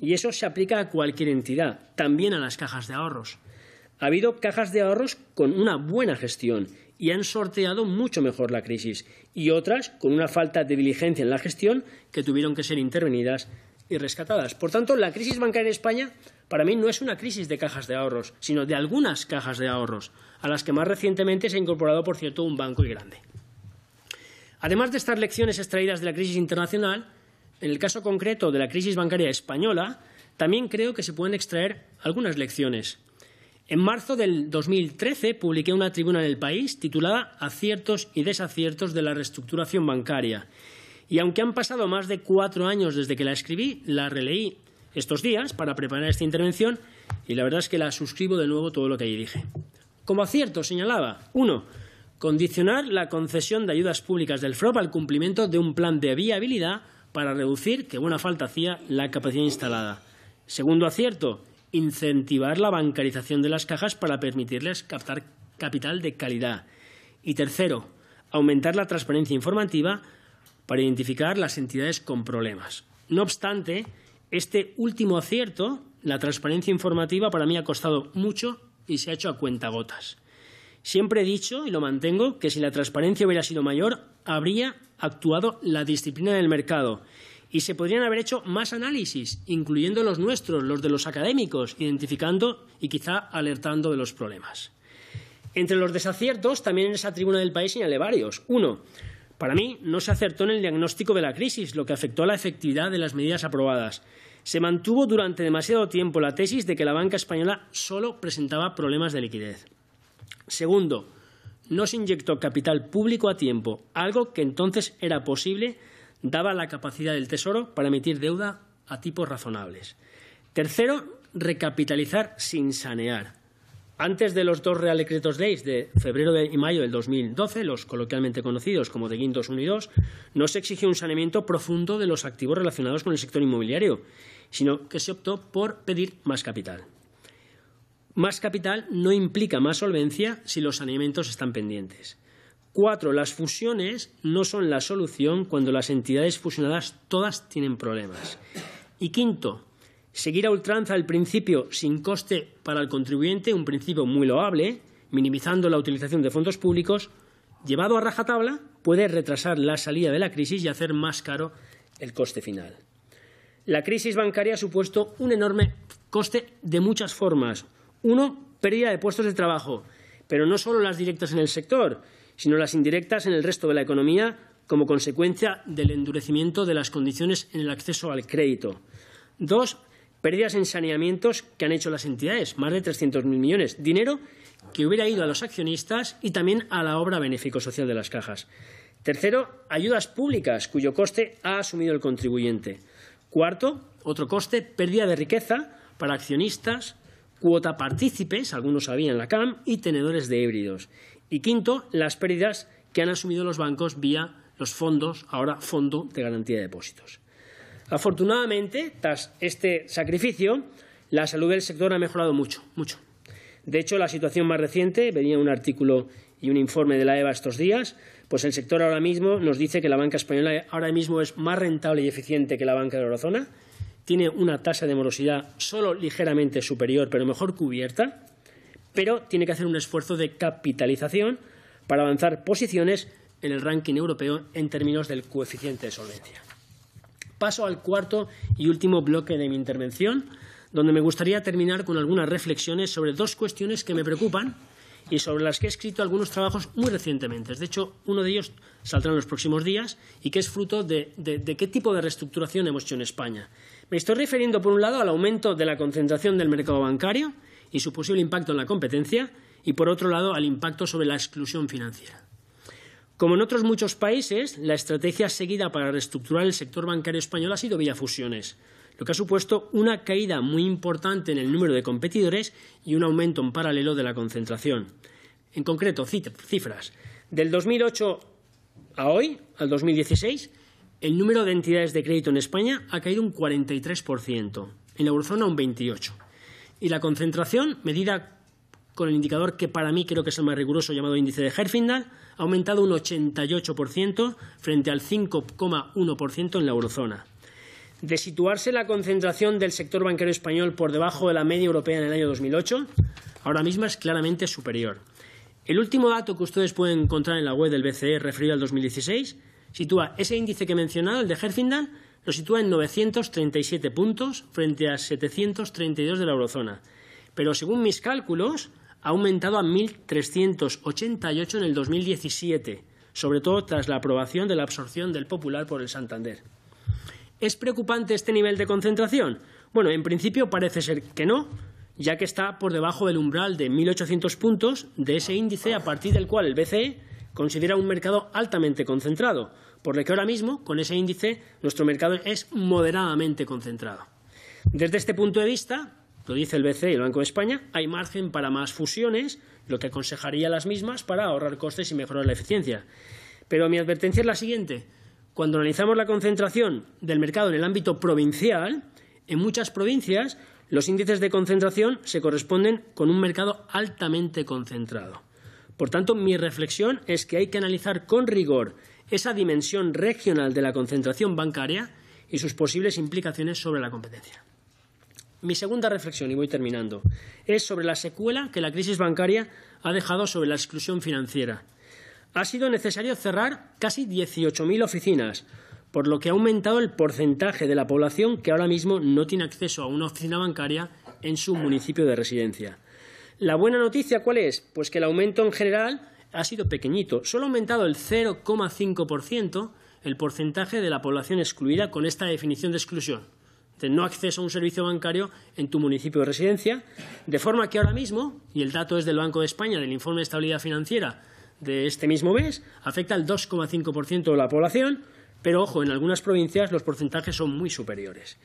Y eso se aplica a cualquier entidad, también a las cajas de ahorros. Ha habido cajas de ahorros con una buena gestión y han sorteado mucho mejor la crisis, y otras con una falta de diligencia en la gestión que tuvieron que ser intervenidas rescatadas. Por tanto, la crisis bancaria en España para mí no es una crisis de cajas de ahorros, sino de algunas cajas de ahorros, a las que más recientemente se ha incorporado, por cierto, un banco y grande. Además de estas lecciones extraídas de la crisis internacional, en el caso concreto de la crisis bancaria española, también creo que se pueden extraer algunas lecciones. En marzo del 2013 publiqué una tribuna en el país titulada Aciertos y desaciertos de la reestructuración bancaria y aunque han pasado más de cuatro años desde que la escribí, la releí estos días para preparar esta intervención y la verdad es que la suscribo de nuevo todo lo que allí dije. Como acierto, señalaba, uno, condicionar la concesión de ayudas públicas del FROP al cumplimiento de un plan de viabilidad para reducir, que buena falta hacía, la capacidad instalada. Segundo acierto, incentivar la bancarización de las cajas para permitirles captar capital de calidad. Y tercero, aumentar la transparencia informativa para identificar las entidades con problemas. No obstante, este último acierto, la transparencia informativa, para mí ha costado mucho y se ha hecho a cuentagotas. Siempre he dicho, y lo mantengo, que si la transparencia hubiera sido mayor, habría actuado la disciplina del mercado y se podrían haber hecho más análisis, incluyendo los nuestros, los de los académicos, identificando y quizá alertando de los problemas. Entre los desaciertos, también en esa tribuna del país señalé varios. Uno, para mí, no se acertó en el diagnóstico de la crisis, lo que afectó a la efectividad de las medidas aprobadas. Se mantuvo durante demasiado tiempo la tesis de que la banca española solo presentaba problemas de liquidez. Segundo, no se inyectó capital público a tiempo, algo que entonces era posible, daba la capacidad del Tesoro para emitir deuda a tipos razonables. Tercero, recapitalizar sin sanear. Antes de los dos Real Decretos Leyes de febrero y mayo del 2012, los coloquialmente conocidos como de Quintos Unidos, y no se exigió un saneamiento profundo de los activos relacionados con el sector inmobiliario, sino que se optó por pedir más capital. Más capital no implica más solvencia si los saneamientos están pendientes. Cuatro, las fusiones no son la solución cuando las entidades fusionadas todas tienen problemas. Y quinto, Seguir a ultranza el principio sin coste para el contribuyente, un principio muy loable, minimizando la utilización de fondos públicos, llevado a rajatabla, puede retrasar la salida de la crisis y hacer más caro el coste final. La crisis bancaria ha supuesto un enorme coste de muchas formas. Uno, pérdida de puestos de trabajo, pero no solo las directas en el sector, sino las indirectas en el resto de la economía como consecuencia del endurecimiento de las condiciones en el acceso al crédito. Dos, Pérdidas en saneamientos que han hecho las entidades, más de 300.000 millones. Dinero que hubiera ido a los accionistas y también a la obra benéfico-social de las cajas. Tercero, ayudas públicas, cuyo coste ha asumido el contribuyente. Cuarto, otro coste, pérdida de riqueza para accionistas, cuota partícipes, algunos sabían la CAM, y tenedores de híbridos. Y quinto, las pérdidas que han asumido los bancos vía los fondos, ahora Fondo de Garantía de Depósitos. Afortunadamente, tras este sacrificio, la salud del sector ha mejorado mucho, mucho. De hecho, la situación más reciente, venía un artículo y un informe de la EVA estos días, pues el sector ahora mismo nos dice que la banca española ahora mismo es más rentable y eficiente que la banca de la eurozona, tiene una tasa de morosidad solo ligeramente superior, pero mejor cubierta, pero tiene que hacer un esfuerzo de capitalización para avanzar posiciones en el ranking europeo en términos del coeficiente de solvencia paso al cuarto y último bloque de mi intervención, donde me gustaría terminar con algunas reflexiones sobre dos cuestiones que me preocupan y sobre las que he escrito algunos trabajos muy recientemente. De hecho, uno de ellos saldrá en los próximos días y que es fruto de, qué tipo de reestructuración hemos hecho en España. Me estoy refiriendo, por un lado, al aumento de la concentración del mercado bancario y su posible impacto en la competencia, y, por otro lado, al impacto sobre la exclusión financiera. Como en otros muchos países, la estrategia seguida para reestructurar el sector bancario español ha sido vía fusiones, lo que ha supuesto una caída muy importante en el número de competidores y un aumento en paralelo de la concentración. En concreto, cifras. Del 2008 a hoy, al 2016, el número de entidades de crédito en España ha caído un 43%, en la eurozona un 28%. Y la concentración, medida con el indicador que para mí creo que es el más riguroso llamado índice de Herfindal, ha aumentado un 88% frente al 5,1% en la eurozona. De situarse la concentración del sector bancario español por debajo de la media europea en el año 2008, ahora mismo es claramente superior. El último dato que ustedes pueden encontrar en la web del BCE referido al 2016 sitúa ese índice que he mencionado, el de Herfindal, lo sitúa en 937 puntos frente a 732 de la eurozona. Pero según mis cálculos, ha aumentado a 1.388 en el 2017, sobre todo tras la aprobación de la absorción del Popular por el Santander. ¿Es preocupante este nivel de concentración? Bueno, en principio parece ser que no, ya que está por debajo del umbral de 1.800 puntos de ese índice a partir del cual el BCE considera un mercado altamente concentrado, por lo que ahora mismo, con ese índice, nuestro mercado es moderadamente concentrado. Desde este punto de vista, lo dice el BCE y el Banco de España, hay margen para más fusiones, lo que aconsejaría las mismas para ahorrar costes y mejorar la eficiencia. Pero mi advertencia es la siguiente. Cuando analizamos la concentración del mercado en el ámbito provincial, en muchas provincias los índices de concentración se corresponden con un mercado altamente concentrado. Por tanto, mi reflexión es que hay que analizar con rigor esa dimensión regional de la concentración bancaria y sus posibles implicaciones sobre la competencia. Mi segunda reflexión, y voy terminando, es sobre la secuela que la crisis bancaria ha dejado sobre la exclusión financiera. Ha sido necesario cerrar casi 18.000 oficinas, por lo que ha aumentado el porcentaje de la población que ahora mismo no tiene acceso a una oficina bancaria en su municipio de residencia. ¿La buena noticia cuál es? Pues que el aumento en general ha sido pequeñito. Solo ha aumentado el 0,5% el porcentaje de la población excluida con esta definición de exclusión. Este, no acceso a un servicio bancario en tu municipio de residencia, de forma que ahora mismo, y el dato es del Banco de España, del informe de estabilidad financiera de este mismo mes, afecta al 2,5% de la población, pero ojo, en algunas provincias los porcentajes son muy superiores.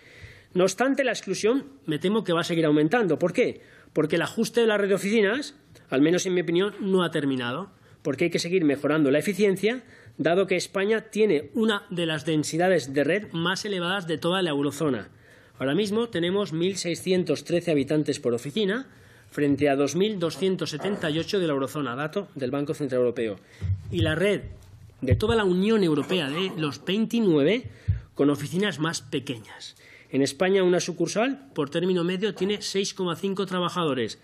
No obstante, la exclusión me temo que va a seguir aumentando. ¿Por qué? Porque el ajuste de la red de oficinas, al menos en mi opinión, no ha terminado, porque hay que seguir mejorando la eficiencia, dado que España tiene una de las densidades de red más elevadas de toda la eurozona Ahora mismo tenemos 1.613 habitantes por oficina frente a 2.278 de la eurozona, dato del Banco Central Europeo. Y la red de toda la Unión Europea de los 29 con oficinas más pequeñas. En España una sucursal por término medio tiene 6,5 trabajadores.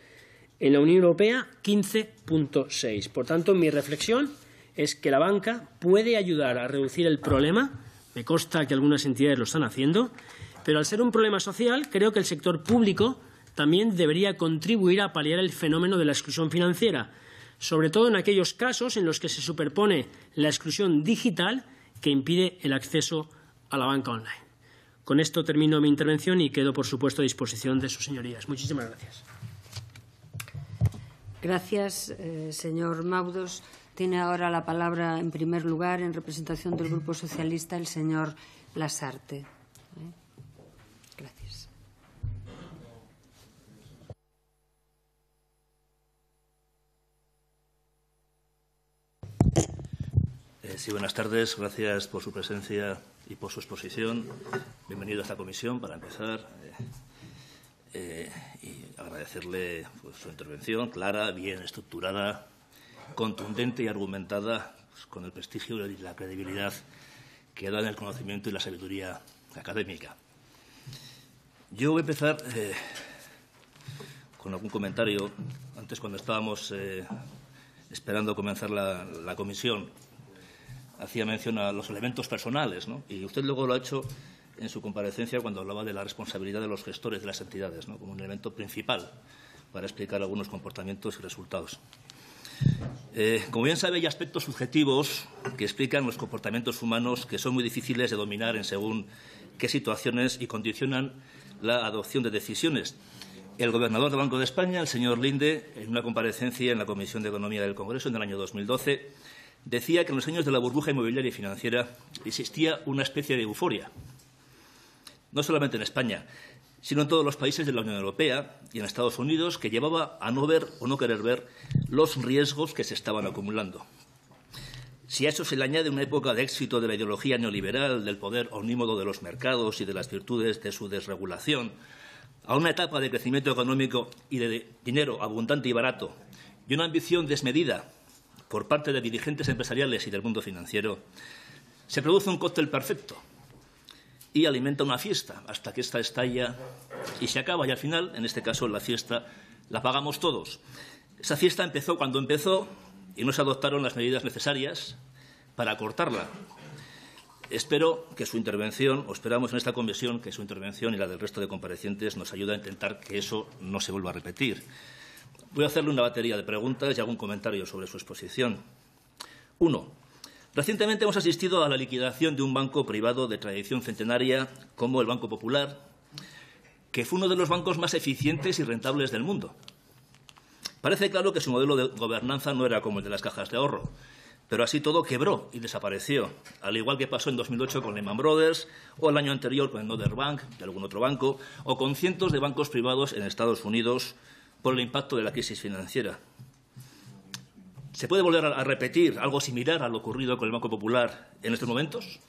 En la Unión Europea 15,6. Por tanto, mi reflexión es que la banca puede ayudar a reducir el problema. Me consta que algunas entidades lo están haciendo pero al ser un problema social, creo que el sector público también debería contribuir a paliar el fenómeno de la exclusión financiera, sobre todo en aquellos casos en los que se superpone la exclusión digital que impide el acceso a la banca online. Con esto termino mi intervención y quedo, por supuesto, a disposición de sus señorías. Muchísimas gracias. Gracias, eh, señor Maudos. Tiene ahora la palabra, en primer lugar, en representación del Grupo Socialista, el señor Lasarte. Eh, sí, buenas tardes. Gracias por su presencia y por su exposición. Bienvenido a esta comisión para empezar. Eh, eh, y agradecerle pues, su intervención clara, bien estructurada, contundente y argumentada, pues, con el prestigio y la credibilidad que dan el conocimiento y la sabiduría académica. Yo voy a empezar con algún comentario. Antes, cuando estábamos esperando comenzar la comisión, hacía mención a los elementos personales, ¿no? y usted luego lo ha hecho en su comparecencia cuando hablaba de la responsabilidad de los gestores de las entidades ¿no? como un elemento principal para explicar algunos comportamientos y resultados. Eh, como bien sabe, hay aspectos subjetivos que explican los comportamientos humanos que son muy difíciles de dominar en según qué situaciones y condicionan la adopción de decisiones. El gobernador del Banco de España, el señor Linde, en una comparecencia en la Comisión de Economía del Congreso en el año 2012, decía que en los años de la burbuja inmobiliaria y financiera existía una especie de euforia, no solamente en España, sino en todos los países de la Unión Europea y en Estados Unidos, que llevaba a no ver o no querer ver los riesgos que se estaban acumulando. Si a eso se le añade una época de éxito de la ideología neoliberal, del poder omnímodo de los mercados y de las virtudes de su desregulación, a una etapa de crecimiento económico y de dinero abundante y barato, y una ambición desmedida por parte de dirigentes empresariales y del mundo financiero, se produce un cóctel perfecto y alimenta una fiesta hasta que esta estalla y se acaba. Y al final, en este caso, la fiesta la pagamos todos. Esa fiesta empezó cuando empezó y no se adoptaron las medidas necesarias para cortarla. Espero que su intervención, o esperamos en esta comisión que su intervención y la del resto de comparecientes nos ayude a intentar que eso no se vuelva a repetir. Voy a hacerle una batería de preguntas y algún comentario sobre su exposición. Uno, Recientemente hemos asistido a la liquidación de un banco privado de tradición centenaria como el Banco Popular, que fue uno de los bancos más eficientes y rentables del mundo. Parece claro que su modelo de gobernanza no era como el de las cajas de ahorro, pero así todo quebró y desapareció, al igual que pasó en 2008 con Lehman Brothers, o el año anterior con Another Bank, de algún otro banco, o con cientos de bancos privados en Estados Unidos por el impacto de la crisis financiera. ¿Se puede volver a repetir algo similar a lo ocurrido con el Banco Popular en estos momentos?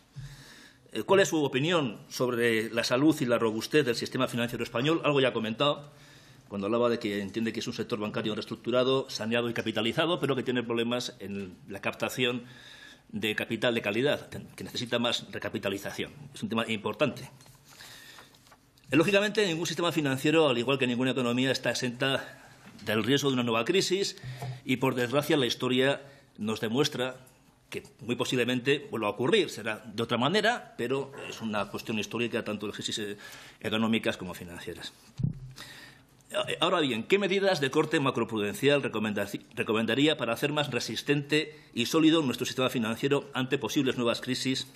Eh, ¿Cuál es su opinión sobre la salud y la robustez del sistema financiero español? Algo ya ha comentado cuando hablaba de que entiende que es un sector bancario reestructurado, saneado y capitalizado, pero que tiene problemas en la captación de capital de calidad, que necesita más recapitalización. Es un tema importante. Eh, lógicamente, ningún sistema financiero, al igual que ninguna economía, está exenta del riesgo de una nueva crisis y, por desgracia, la historia nos demuestra que muy posiblemente vuelva a ocurrir. Será de otra manera, pero es una cuestión histórica tanto de crisis eh, económicas como financieras. Eh, ahora bien, ¿qué medidas de corte macroprudencial recomendaría para hacer más resistente y sólido nuestro sistema financiero ante posibles nuevas crisis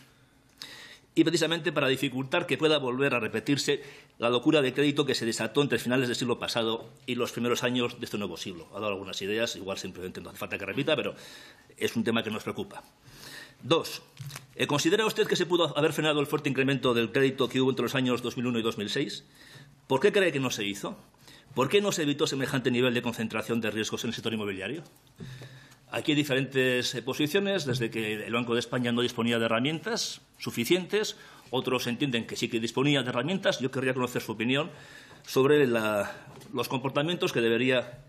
y precisamente para dificultar que pueda volver a repetirse la locura de crédito que se desató entre finales del siglo pasado y los primeros años de este nuevo siglo. Ha dado algunas ideas, igual simplemente no hace falta que repita, pero es un tema que nos preocupa. Dos, eh, ¿considera usted que se pudo haber frenado el fuerte incremento del crédito que hubo entre los años 2001 y 2006? ¿Por qué cree que no se hizo? ¿Por qué no se evitó semejante nivel de concentración de riesgos en el sector inmobiliario? Aquí hay diferentes eh, posiciones, desde que el Banco de España no disponía de herramientas suficientes, otros entienden que sí que disponía de herramientas. Yo querría conocer su opinión sobre los comportamientos que debería,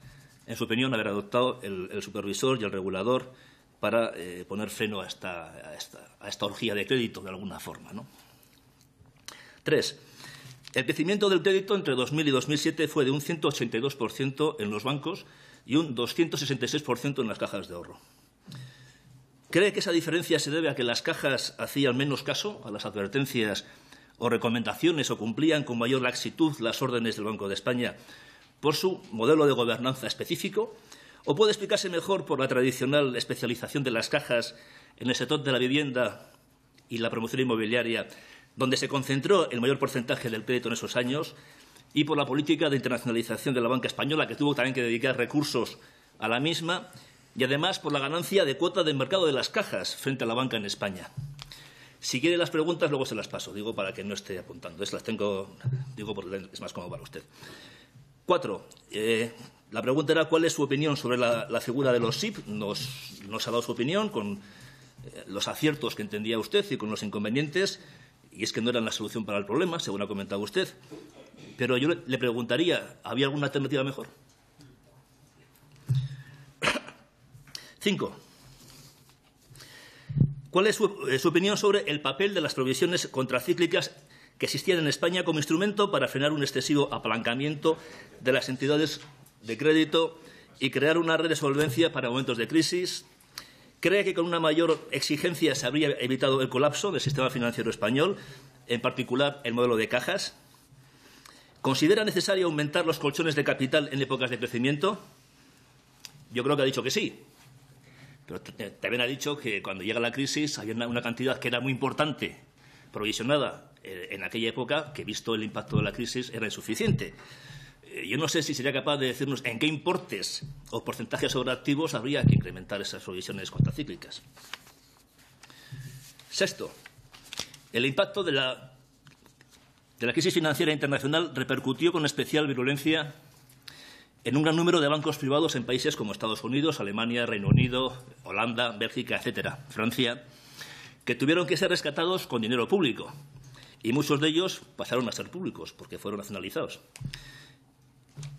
en su opinión, haber adoptado el, supervisor y el regulador para eh, poner freno a esta, a, esta, orgía de crédito de alguna forma. ¿no? Tres, el crecimiento del crédito entre 2000 y 2007 fue de un 182% en los bancos y un 266% en las cajas de ahorro. ¿Cree que esa diferencia se debe a que las cajas hacían menos caso a las advertencias o recomendaciones o cumplían con mayor laxitud las órdenes del Banco de España por su modelo de gobernanza específico? ¿O puede explicarse mejor por la tradicional especialización de las cajas en el sector de la vivienda y la promoción inmobiliaria, donde se concentró el mayor porcentaje del crédito en esos años y por la política de internacionalización de la banca española, que tuvo también que dedicar recursos a la misma, y además por la ganancia de cuota del mercado de las cajas frente a la banca en España. Si quiere las preguntas, luego se las paso, digo para que no esté apuntando. Es, tengo, digo, porque es más cómodo para usted. Cuatro. Eh, la pregunta era cuál es su opinión sobre la, figura de los SIP. Nos, ha dado su opinión con eh, los aciertos que entendía usted y con los inconvenientes. Y es que no eran la solución para el problema, según ha comentado usted. Pero yo le preguntaría, ¿había alguna alternativa mejor? [coughs] Cinco. ¿Cuál es eh, su, opinión sobre el papel de las provisiones contracíclicas que existían en España como instrumento para frenar un excesivo apalancamiento de las entidades de crédito y crear una red de solvencia para momentos de crisis? ¿Cree que con una mayor exigencia se habría evitado el colapso del sistema financiero español, en particular el modelo de cajas? ¿Considera necesario aumentar los colchones de capital en épocas de crecimiento? Yo creo que ha dicho que sí. Pero eh, también ha dicho que cuando llega la crisis hay una, cantidad que era muy importante, provisionada eh, en aquella época, que visto el impacto de la crisis era insuficiente. Eh, yo no sé si sería capaz de decirnos en qué importes o porcentajes sobre activos habría que incrementar esas provisiones contracíclicas. Sexto, el impacto de la de la crisis financiera internacional repercutió con especial virulencia en un gran número de bancos privados en países como Estados Unidos, Alemania, Reino Unido, Holanda, Bélgica, etcétera, Francia, que tuvieron que ser rescatados con dinero público. Y muchos de ellos pasaron a ser públicos porque fueron nacionalizados.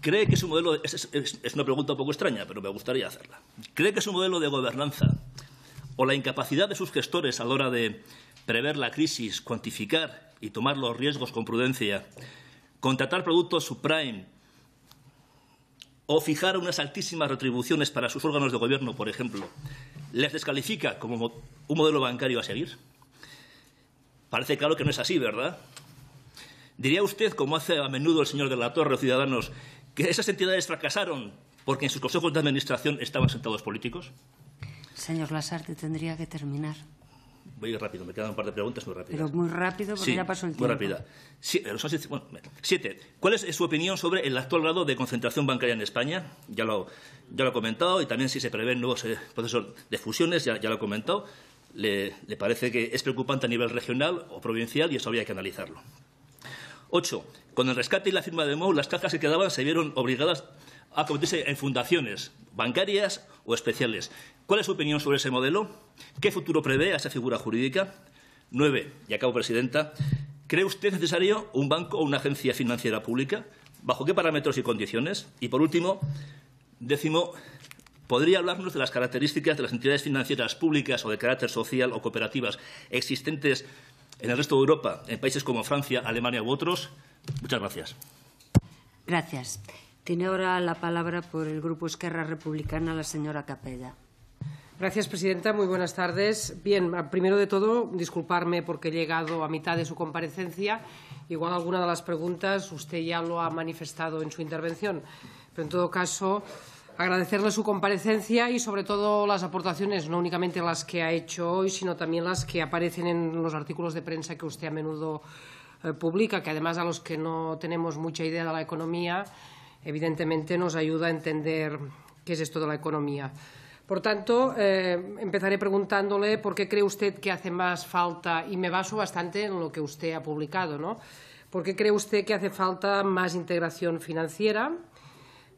¿Cree que su modelo, es, una pregunta un poco extraña, pero me gustaría hacerla, ¿cree que su modelo de gobernanza o la incapacidad de sus gestores a la hora de prever la crisis, cuantificar y tomar los riesgos con prudencia, contratar productos subprime o fijar unas altísimas retribuciones para sus órganos de gobierno, por ejemplo, les descalifica como un modelo bancario a seguir? Parece claro que no es así, ¿verdad? ¿Diría usted, como hace a menudo el señor de la Torre o Ciudadanos, que esas entidades fracasaron porque en sus consejos de administración estaban sentados políticos? Señor Lasarte, tendría que terminar voy rápido, me quedan un par de preguntas muy rápidas. Pero muy rápido porque ya pasó el tiempo. Muy rápida. Eh, siete. ¿Cuál es su opinión sobre el actual grado de concentración bancaria en España? Ya lo, ya he comentado y también si se prevén nuevos eh, procesos de fusiones, ya, lo he comentado. Le, le, parece que es preocupante a nivel regional o provincial y eso habría que analizarlo. Ocho. Con el rescate y la firma de Mou, las cajas que quedaban se vieron obligadas a ah, convertirse en fundaciones bancarias o especiales. ¿Cuál es su opinión sobre ese modelo? ¿Qué futuro prevé a esa figura jurídica? Nueve, y acabo, Presidenta. ¿Cree usted necesario un banco o una agencia financiera pública? ¿Bajo qué parámetros y condiciones? Y por último, décimo, ¿podría hablarnos de las características de las entidades financieras públicas o de carácter social o cooperativas existentes en el resto de Europa, en países como Francia, Alemania u otros? Muchas gracias. Gracias. Tiene ahora la palabra por el Grupo Esquerra Republicana la señora Capella. Gracias, presidenta. Muy buenas tardes. Bien, primero de todo, disculparme porque he llegado a mitad de su comparecencia. Igual alguna de las preguntas usted ya lo ha manifestado en su intervención. Pero, en todo caso, agradecerle su comparecencia y, sobre todo, las aportaciones, no únicamente las que ha hecho hoy, sino también las que aparecen en los artículos de prensa que usted a menudo eh, publica, que además a los que no tenemos mucha idea de la economía evidentemente nos ayuda a entender qué es esto de la economía. Por tanto, eh, empezaré preguntándole por qué cree usted que hace más falta, y me baso bastante en lo que usted ha publicado, ¿no? ¿Por qué cree usted que hace falta más integración financiera?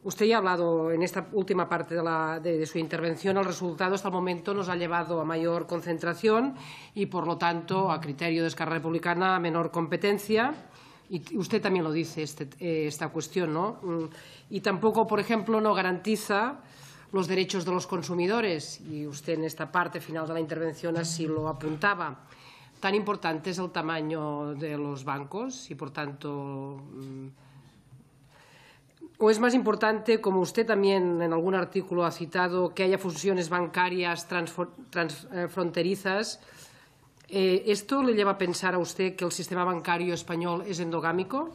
Usted ha hablado en esta última parte de, su intervención, el resultado hasta el momento nos ha llevado a mayor concentración y, por lo tanto, a criterio de escala Republicana, a menor competencia y usted también lo dice este, eh, esta cuestión, ¿no? Mm, y tampoco, por ejemplo, no garantiza los derechos de los consumidores, y usted en esta parte final de la intervención así lo apuntaba. Tan importante es el tamaño de los bancos y, por tanto, mm, o es más importante, como usted también en algún artículo ha citado, que haya fusiones bancarias transfronterizas eh, eh, ¿Esto le lleva a pensar a usted que el sistema bancario español es endogámico?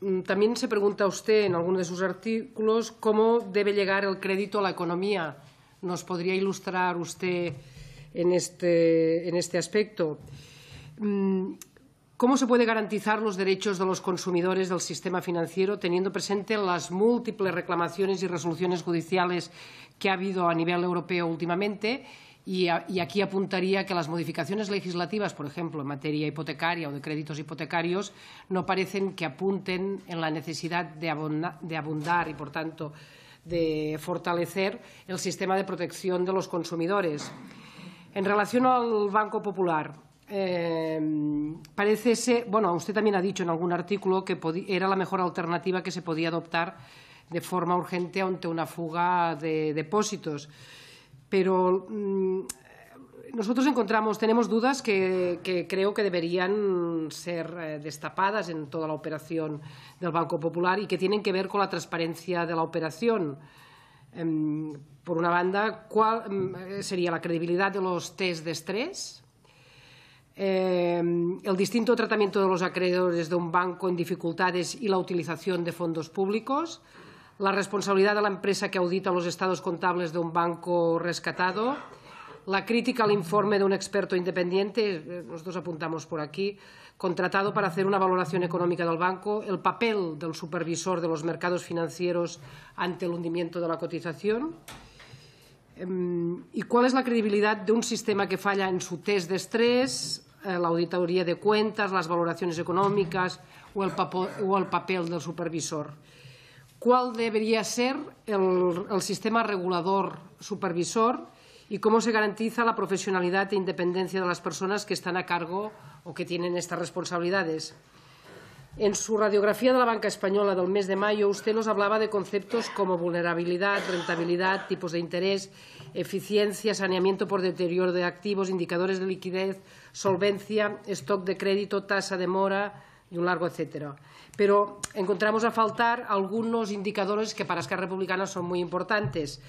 Mm, también se pregunta usted en alguno de sus artículos cómo debe llegar el crédito a la economía. ¿Nos podría ilustrar usted en este, en este aspecto? Mm, ¿Cómo se puede garantizar los derechos de los consumidores del sistema financiero teniendo presente las múltiples reclamaciones y resoluciones judiciales que ha habido a nivel europeo últimamente y, aquí apuntaría que las modificaciones legislativas, por ejemplo, en materia hipotecaria o de créditos hipotecarios, no parecen que apunten en la necesidad de, abundar y, por tanto, de fortalecer el sistema de protección de los consumidores. En relación al Banco Popular, eh, parece bueno, usted también ha dicho en algún artículo que era la mejor alternativa que se podía adoptar de forma urgente ante una fuga de depósitos pero mm, nosotros encontramos, tenemos dudas que, que, creo que deberían ser eh, destapadas en toda la operación del Banco Popular y que tienen que ver con la transparencia de la operación. Em, por una banda, ¿cuál mm, eh, sería la credibilidad de los test de estrés? Em, el distinto tratamiento de los acreedores de un banco en dificultades y la utilización de fondos públicos, la responsabilidad de la empresa que audita los estados contables de un banco rescatado, la crítica al informe de un experto independiente, eh, nosotros apuntamos por aquí, contratado para hacer una valoración económica del banco, el papel del supervisor de los mercados financieros ante el hundimiento de la cotización em, y cuál es la credibilidad de un sistema que falla en su test de estrés, eh, la auditoría de cuentas, las valoraciones económicas o el, papel del supervisor cuál debería ser el, sistema regulador supervisor y cómo se garantiza la profesionalidad e independencia de las personas que están a cargo o que tienen estas responsabilidades. En su radiografía de la banca española del mes de mayo, usted nos hablaba de conceptos como vulnerabilidad, rentabilidad, tipos de interés, eficiencia, saneamiento por deterioro de activos, indicadores de liquidez, solvencia, stock de crédito, tasa de mora, y un largo etcétera. Pero encontramos a faltar algunos indicadores que para Esquerra Republicana son muy importantes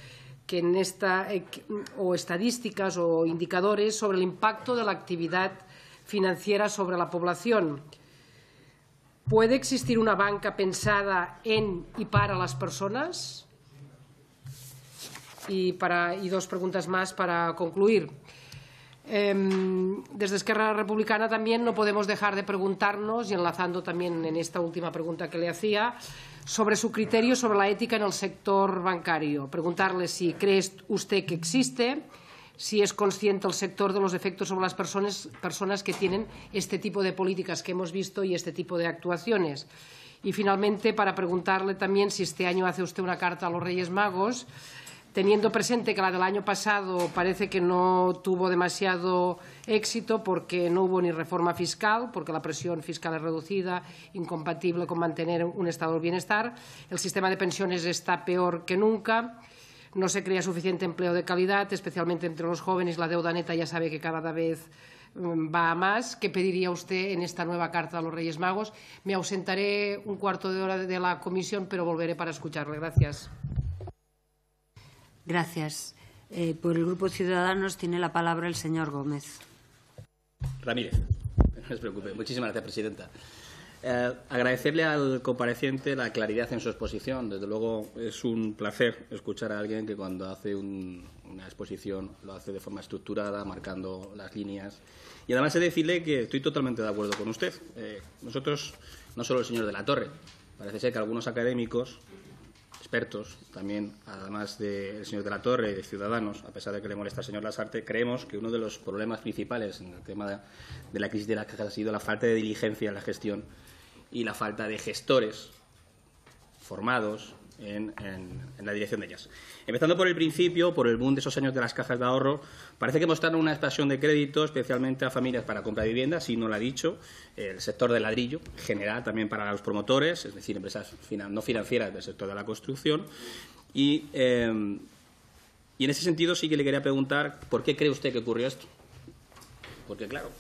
eh, que o estadísticas o indicadores sobre el impacto de la actividad financiera sobre la población. ¿Puede existir una banca pensada en y para las personas? Y, para, y dos preguntas más para concluir. Em, desde Esquerra Republicana también no podemos dejar de preguntarnos, y enlazando también en esta última pregunta que le hacía, sobre su criterio sobre la ética en el sector bancario. Preguntarle si cree usted que existe, si es consciente el sector de los efectos sobre las personas, personas que tienen este tipo de políticas que hemos visto y este tipo de actuaciones. Y finalmente, para preguntarle también si este año hace usted una carta a los Reyes Magos teniendo presente que la del año pasado parece que no tuvo demasiado éxito porque no hubo ni reforma fiscal, porque la presión fiscal es reducida, incompatible con mantener un estado de bienestar, el sistema de pensiones está peor que nunca, no se crea suficiente empleo de calidad, especialmente entre los jóvenes, la deuda neta ya sabe que cada vez mm, va a más. ¿Qué pediría usted en esta nueva carta a los Reyes Magos? Me ausentaré un cuarto de hora de la comisión, pero volveré para escucharle. Gracias. Gracias. Eh, por el Grupo Ciudadanos tiene la palabra el señor Gómez. Ramírez, [laughs] no se preocupe. Muchísimas gracias, presidenta. Eh, agradecerle al compareciente la claridad en su exposición. Desde luego es un placer escuchar a alguien que cuando hace una exposición lo hace de forma estructurada, marcando las líneas. Y además he de decirle que estoy totalmente de acuerdo con usted. Eh, nosotros, no solo el señor de la Torre, parece ser que algunos académicos expertos, también, además del señor de la Torre y de Ciudadanos, a pesar de que le molesta al señor Lasarte, creemos que uno de los problemas principales en el tema de la crisis de las cajas ha sido la falta de diligencia en la gestión y la falta de gestores formados en, la dirección de ellas. Empezando por el principio, por el boom de esos años de las cajas de ahorro, parece que mostraron una expansión de crédito, especialmente a familias para compra de viviendas, si no lo ha dicho, el sector del ladrillo, general también para los promotores, es decir, empresas no financieras del sector de la construcción. Eh, y, en ese sentido sí que le quería preguntar, ¿por qué cree usted que ocurrió esto? Porque, claro,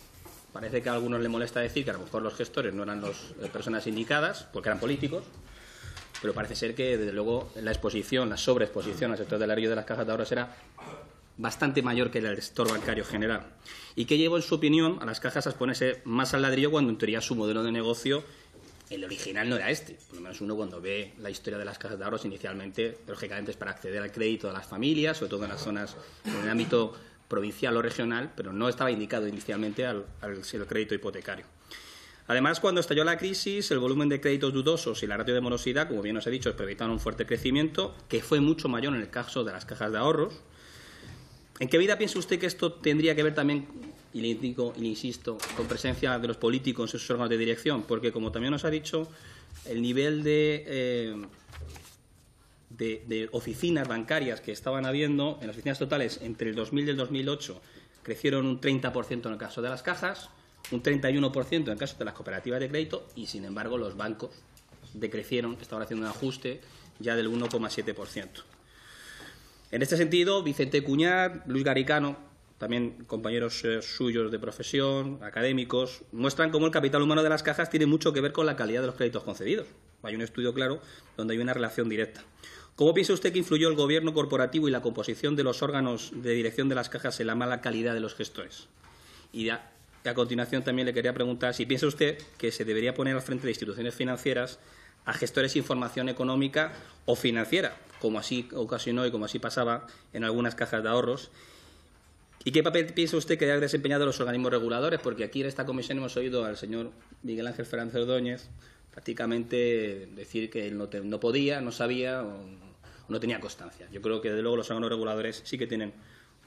parece que a algunos le molesta decir que a lo mejor los gestores no eran las eh, personas indicadas, porque eran políticos, pero parece ser que, desde luego, la exposición, la sobreexposición al sector del de las cajas de ahorros era bastante mayor que el del sector bancario general y que llevó, en su opinión, a las cajas a exponerse más al ladrillo cuando, en teoría, su modelo de negocio, el original, no era este. Por lo menos uno, cuando ve la historia de las cajas de ahorros, inicialmente, lógicamente, es para acceder al crédito de las familias, sobre todo en las zonas, en el ámbito provincial o regional, pero no estaba indicado inicialmente al crédito hipotecario. Además, cuando estalló la crisis, el volumen de créditos dudosos y la ratio de morosidad, como bien os he dicho, experimentaron un fuerte crecimiento, que fue mucho mayor en el caso de las cajas de ahorros. ¿En qué vida piensa usted que esto tendría que ver también, y le digo, y le insisto, con presencia de los políticos en sus órganos de dirección? Porque, como también nos ha dicho, el nivel de, eh, de, de, oficinas bancarias que estaban habiendo en las oficinas totales entre el 2000 y el 2008 crecieron un 30% en el caso de las cajas, un 31% en el caso de las cooperativas de crédito y, sin embargo, los bancos decrecieron, estaban haciendo un ajuste ya del 1,7%. En este sentido, Vicente Cuñar, Luis Garicano, también compañeros eh, suyos de profesión, académicos, muestran cómo el capital humano de las cajas tiene mucho que ver con la calidad de los créditos concedidos. Hay un estudio claro donde hay una relación directa. ¿Cómo piensa usted que influyó el gobierno corporativo y la composición de los órganos de dirección de las cajas en la mala calidad de los gestores? Y a continuación también le quería preguntar si piensa usted que se debería poner al frente de instituciones financieras a gestores de información económica o financiera, como así ocasionó y como así pasaba en algunas cajas de ahorros. ¿Y qué papel piensa usted que hayan desempeñado los organismos reguladores? Porque aquí en esta comisión hemos oído al señor Miguel Ángel Fernández Ordóñez prácticamente decir que él no, no podía, no sabía o no tenía constancia. Yo creo que, desde luego, los órganos reguladores sí que tienen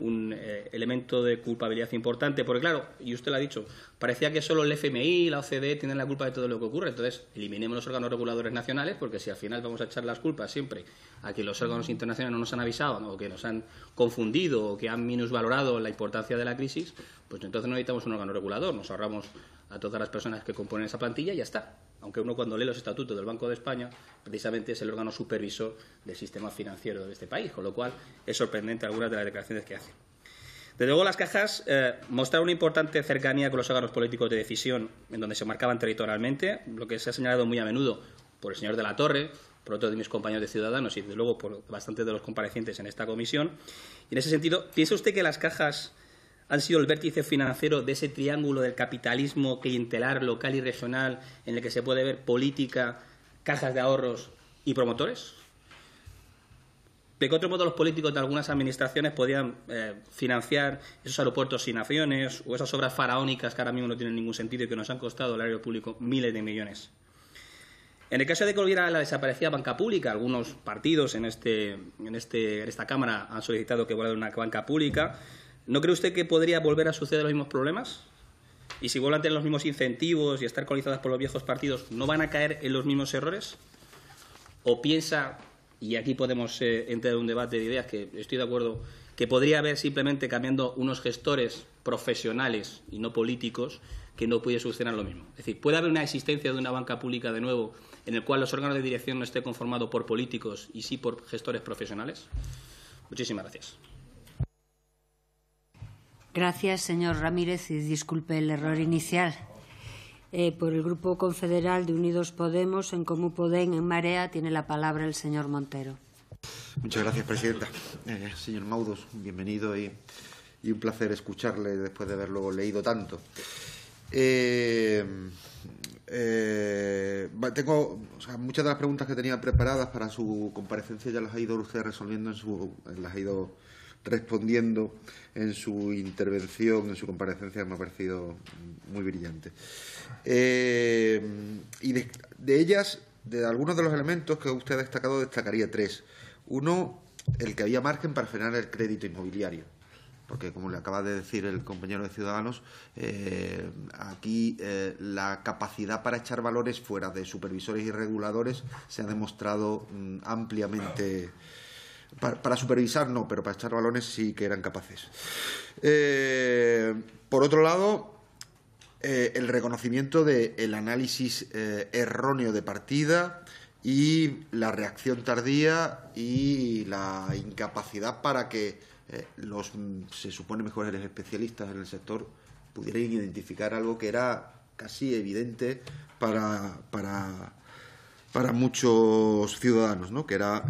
un eh, elemento de culpabilidad importante, porque claro, y usted lo ha dicho, parecía que solo el FMI y la OCDE tienen la culpa de todo lo que ocurre, entonces eliminemos los órganos reguladores nacionales, porque si al final vamos a echar las culpas siempre a que los órganos internacionales no nos han avisado, o que nos han confundido, o que han minusvalorado la importancia de la crisis, pues entonces no necesitamos un órgano regulador, nos ahorramos a todas las personas que componen esa plantilla y ya está. Aunque uno cuando lee los estatutos del Banco de España, precisamente es el órgano supervisor del sistema financiero de este país, con lo cual es sorprendente algunas de las declaraciones que hace. Desde luego las cajas eh, mostraron una importante cercanía con los órganos políticos de decisión, en donde se marcaban territorialmente, lo que se ha señalado muy a menudo por el señor de la Torre, por otro de mis compañeros de Ciudadanos y, desde luego, por bastantes de los comparecientes en esta comisión. Y en ese sentido, ¿piensa usted que las cajas han sido el vértice financiero de ese triángulo del capitalismo clientelar local y regional en el que se puede ver política, cajas de ahorros y promotores? ¿De qué otro modo los políticos de algunas administraciones podían eh, financiar esos aeropuertos sin naciones o esas obras faraónicas que ahora mismo no tienen ningún sentido y que nos han costado al área público miles de millones? En el caso de que hubiera la desaparecida banca pública, algunos partidos en, este, en, este, en esta Cámara han solicitado que vuelva una banca pública, ¿No cree usted que podría volver a suceder los mismos problemas? ¿Y si vuelven a tener los mismos incentivos y estar colizadas por los viejos partidos, no van a caer en los mismos errores? ¿O piensa, y aquí podemos eh, entrar en un debate de ideas que estoy de acuerdo, que podría haber simplemente cambiando unos gestores profesionales y no políticos que no puede suceder lo mismo. Es decir, puede haber una existencia de una banca pública de nuevo en el cual los órganos de dirección no estén conformados por políticos y sí por gestores profesionales. Muchísimas gracias. Gracias, señor Ramírez, y disculpe el error inicial. Eh, por el Grupo Confederal de Unidos Podemos, en Comú Podem, en Marea, tiene la palabra el señor Montero. Muchas gracias, presidenta. Eh, señor Maudos, bienvenido y, un placer escucharle después de haberlo leído tanto. Eh, tengo muchas de las preguntas que tenía preparadas para su comparecencia ya las ha ido usted resolviendo en su las ha ido respondiendo en su intervención, en su comparecencia, me ha parecido muy brillante. Eh, y de, ellas, de algunos de los elementos que usted ha destacado, destacaría tres. Uno, el que había margen para frenar el crédito inmobiliario. Porque, como le acaba de decir el compañero de Ciudadanos, eh, aquí eh, la capacidad para echar valores fuera de supervisores y reguladores se ha demostrado mm, ampliamente. Para, supervisar no, pero para echar balones sí que eran capaces. Eh, por otro lado, eh, el reconocimiento del análisis eh, erróneo de partida y la reacción tardía y la incapacidad para que los, se supone mejores especialistas en el sector, pudieran identificar algo que era casi evidente para, para para muchos ciudadanos, ¿no? que era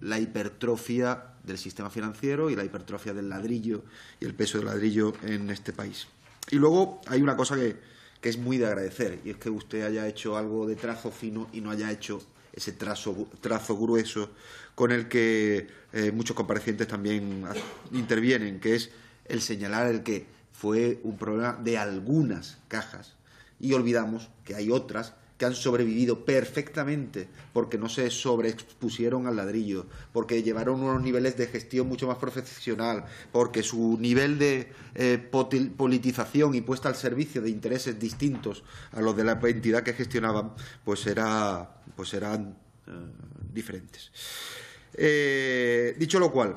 la hipertrofia del sistema financiero y la hipertrofia del ladrillo y el peso del ladrillo en este país. Y luego hay una cosa que, es muy de agradecer, y es que usted haya hecho algo de trazo fino y no haya hecho ese trazo, trazo grueso con el que eh, muchos comparecientes también intervienen, que es el señalar el que fue un problema de algunas cajas y olvidamos que hay otras han sobrevivido perfectamente porque no se sobreexpusieron al ladrillo, porque llevaron unos niveles de gestión mucho más profesional, porque su nivel de eh, politización y puesta al servicio de intereses distintos a los de la entidad que gestionaban, pues, era, pues eran eh, diferentes. Eh, dicho lo cual,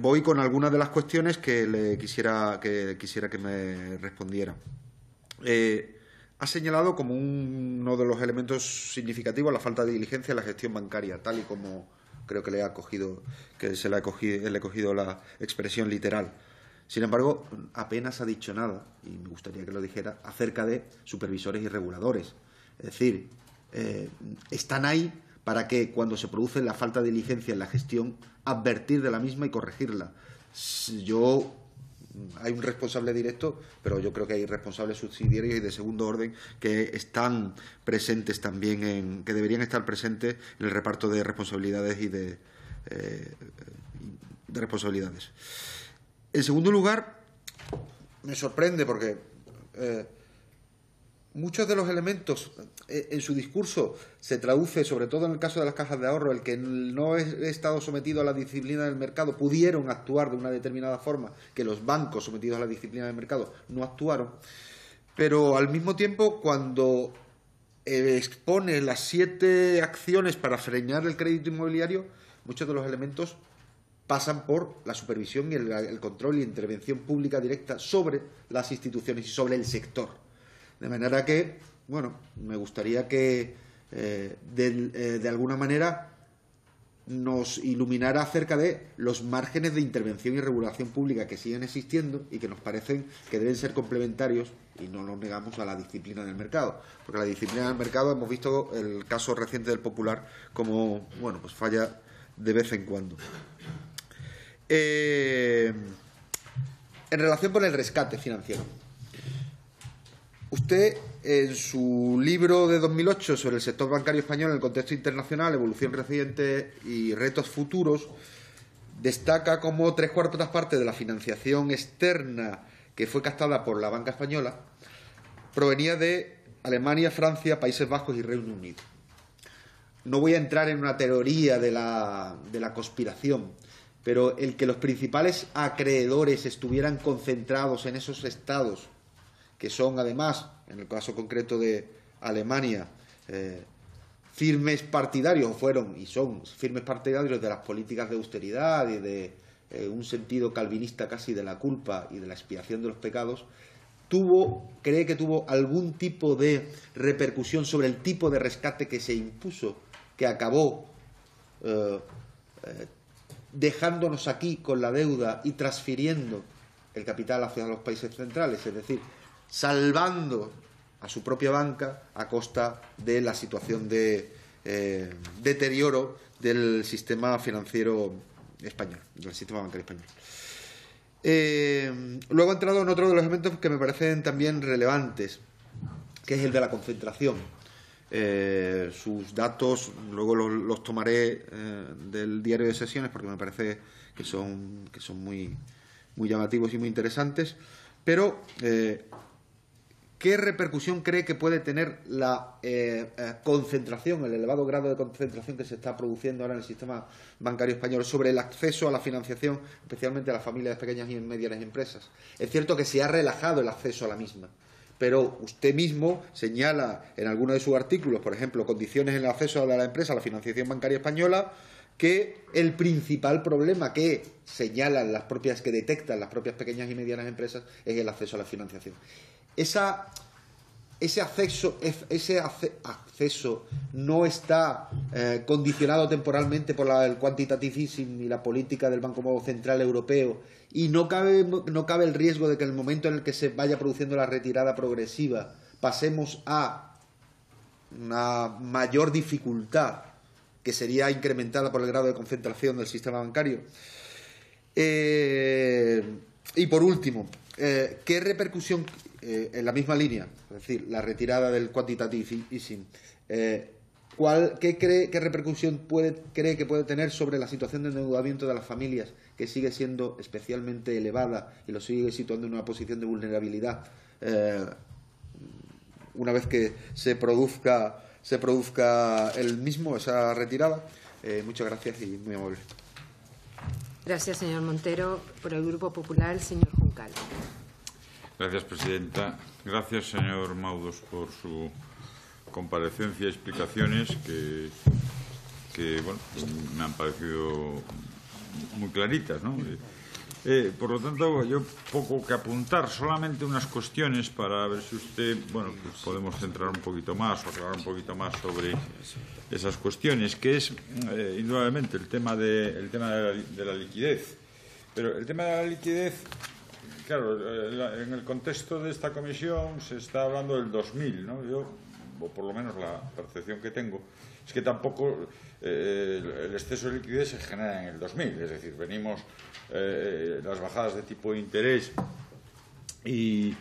voy con algunas de las cuestiones que le quisiera que, quisiera que me respondiera ha señalado como uno de los elementos significativos la falta de diligencia en la gestión bancaria, tal y como creo que le ha cogido, que se ha cogido, le ha cogido la expresión literal. Sin embargo, apenas ha dicho nada, y me gustaría que lo dijera, acerca de supervisores y reguladores. Es decir, eh, están ahí para que cuando se produce la falta de diligencia en la gestión, advertir de la misma y corregirla. Yo hay un responsable directo, pero yo creo que hay responsables subsidiarios y de segundo orden que están presentes también, en, que deberían estar presentes en el reparto de responsabilidades y de, eh, de responsabilidades. En segundo lugar, me sorprende porque eh, muchos de los elementos eh, en su discurso se traduce, sobre todo en el caso de las cajas de ahorro, el que no he estado sometido a la disciplina del mercado pudieron actuar de una determinada forma, que los bancos sometidos a la disciplina del mercado no actuaron, pero al mismo tiempo cuando eh, expone las siete acciones para frenar el crédito inmobiliario, muchos de los elementos pasan por la supervisión y el control y intervención pública directa sobre las instituciones y sobre el sector. De manera que, bueno, me gustaría que eh, eh, de, alguna manera nos iluminara acerca de los márgenes de intervención y regulación pública que siguen existiendo y que nos parecen que deben ser complementarios y no nos negamos a la disciplina del mercado. Porque la disciplina del mercado hemos visto el caso reciente del Popular como, bueno, pues falla de vez en cuando. Eh, en relación con el rescate financiero. Usted, en su libro de 2008 sobre el sector bancario español en el contexto internacional, evolución reciente y retos futuros, destaca como tres cuartas partes de la financiación externa que fue captada por la banca española provenía de Alemania, Francia, Países Bajos y Reino Unido. No voy a entrar en una teoría de la, de la conspiración, pero el que los principales acreedores estuvieran concentrados en esos estados que son además, en el caso concreto de Alemania, eh, firmes partidarios, fueron y son firmes partidarios de las políticas de austeridad y de eh, un sentido calvinista casi de la culpa y de la expiación de los pecados, tuvo, cree que tuvo algún tipo de repercusión sobre el tipo de rescate que se impuso, que acabó eh, dejándonos aquí con la deuda y transfiriendo el capital hacia los países centrales, es decir, salvando a su propia banca a costa de la situación de eh, deterioro del sistema financiero español, del sistema bancario español. Eh, luego he entrado en otro de los elementos que me parecen también relevantes, que es el de la concentración. Eh, sus datos, luego los, tomaré del diario de sesiones porque me parece que son, que son muy, muy llamativos y muy interesantes, pero ¿Qué repercusión cree que puede tener la eh, eh, concentración, el elevado grado de concentración que se está produciendo ahora en el sistema bancario español sobre el acceso a la financiación, especialmente a las familias de pequeñas y medianas empresas? Es cierto que se ha relajado el acceso a la misma, pero usted mismo señala en alguno de sus artículos, por ejemplo, condiciones en el acceso a la empresa a la financiación bancaria española, que el principal problema que señalan las propias, que detectan las propias pequeñas y medianas empresas es el acceso a la financiación ese, acceso, ese acceso no está eh, condicionado temporalmente por el quantitative easing y la política del Banco Central Europeo y no cabe, el riesgo de que en el momento en el que se vaya produciendo la retirada progresiva pasemos a una mayor dificultad que sería incrementada por el grado de concentración del sistema bancario. Eh, y por último, eh, ¿qué repercusión eh, en la misma línea, es decir, la retirada del quantitative e- easing, eh, qué, cree, ¿qué repercusión cree que puede tener sobre la situación de endeudamiento de las familias, que sigue siendo especialmente elevada y lo sigue situando en una posición de vulnerabilidad eh, una vez que se produzca, se produzca el mismo, esa retirada? muchas gracias y muy amable. Gracias, señor Montero. Por el Grupo Popular, señor Juncal. Gracias, presidenta. Gracias, señor Maudos, por su comparecencia y explicaciones que, que bueno, me han parecido muy claritas. ¿no? Eh, eh, por lo tanto, yo poco que apuntar, solamente unas cuestiones para ver si usted, bueno, pues podemos centrar un poquito más o aclarar un poquito más sobre esas cuestiones, que es, indudablemente, eh, el tema, de, el tema de la liquidez. Pero el tema de la liquidez claro, eh, en el contexto de esta comisión se está hablando del 2000, ¿no? Yo, o por lo menos la percepción que tengo, es que tampoco eh, el exceso de liquidez se genera en el 2000, es decir, venimos eh, las bajadas de tipo de interés y,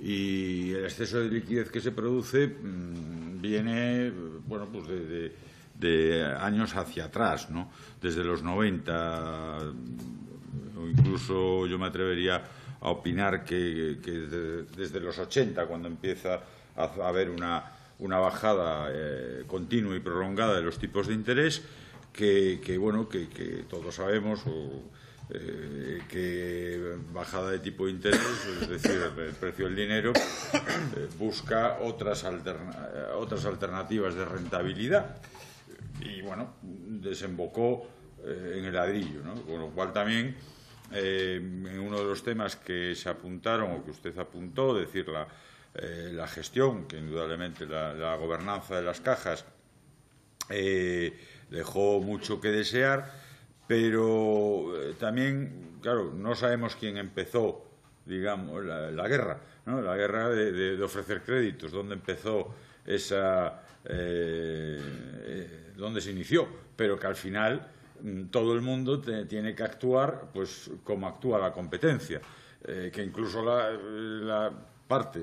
el exceso de liquidez que se produce mm, viene, bueno, pues de, años hacia atrás, ¿no? Desde los 90 o incluso yo me atrevería a opinar que, desde, los 80, cuando empieza a haber una, una bajada eh, continua y prolongada de los tipos de interés, que, bueno, que, todos sabemos eh, que bajada de tipo de interés, es decir, el precio del dinero, eh, busca otras, otras alternativas de rentabilidad y bueno, desembocó en el ladrillo, ¿no? con lo cual también eh, en uno de los temas que se apuntaron o que usted apuntó, decir, la, eh, gestión, que indudablemente la, gobernanza de las cajas eh, dejó mucho que desear, pero también, claro, no sabemos quién empezó, digamos, la, guerra, ¿no? la guerra de, de, ofrecer créditos, dónde empezó esa, dónde se inició, pero que al final Mm, todo el mundo tiene que actuar pues, como actúa la competencia, eh, que incluso la, parte,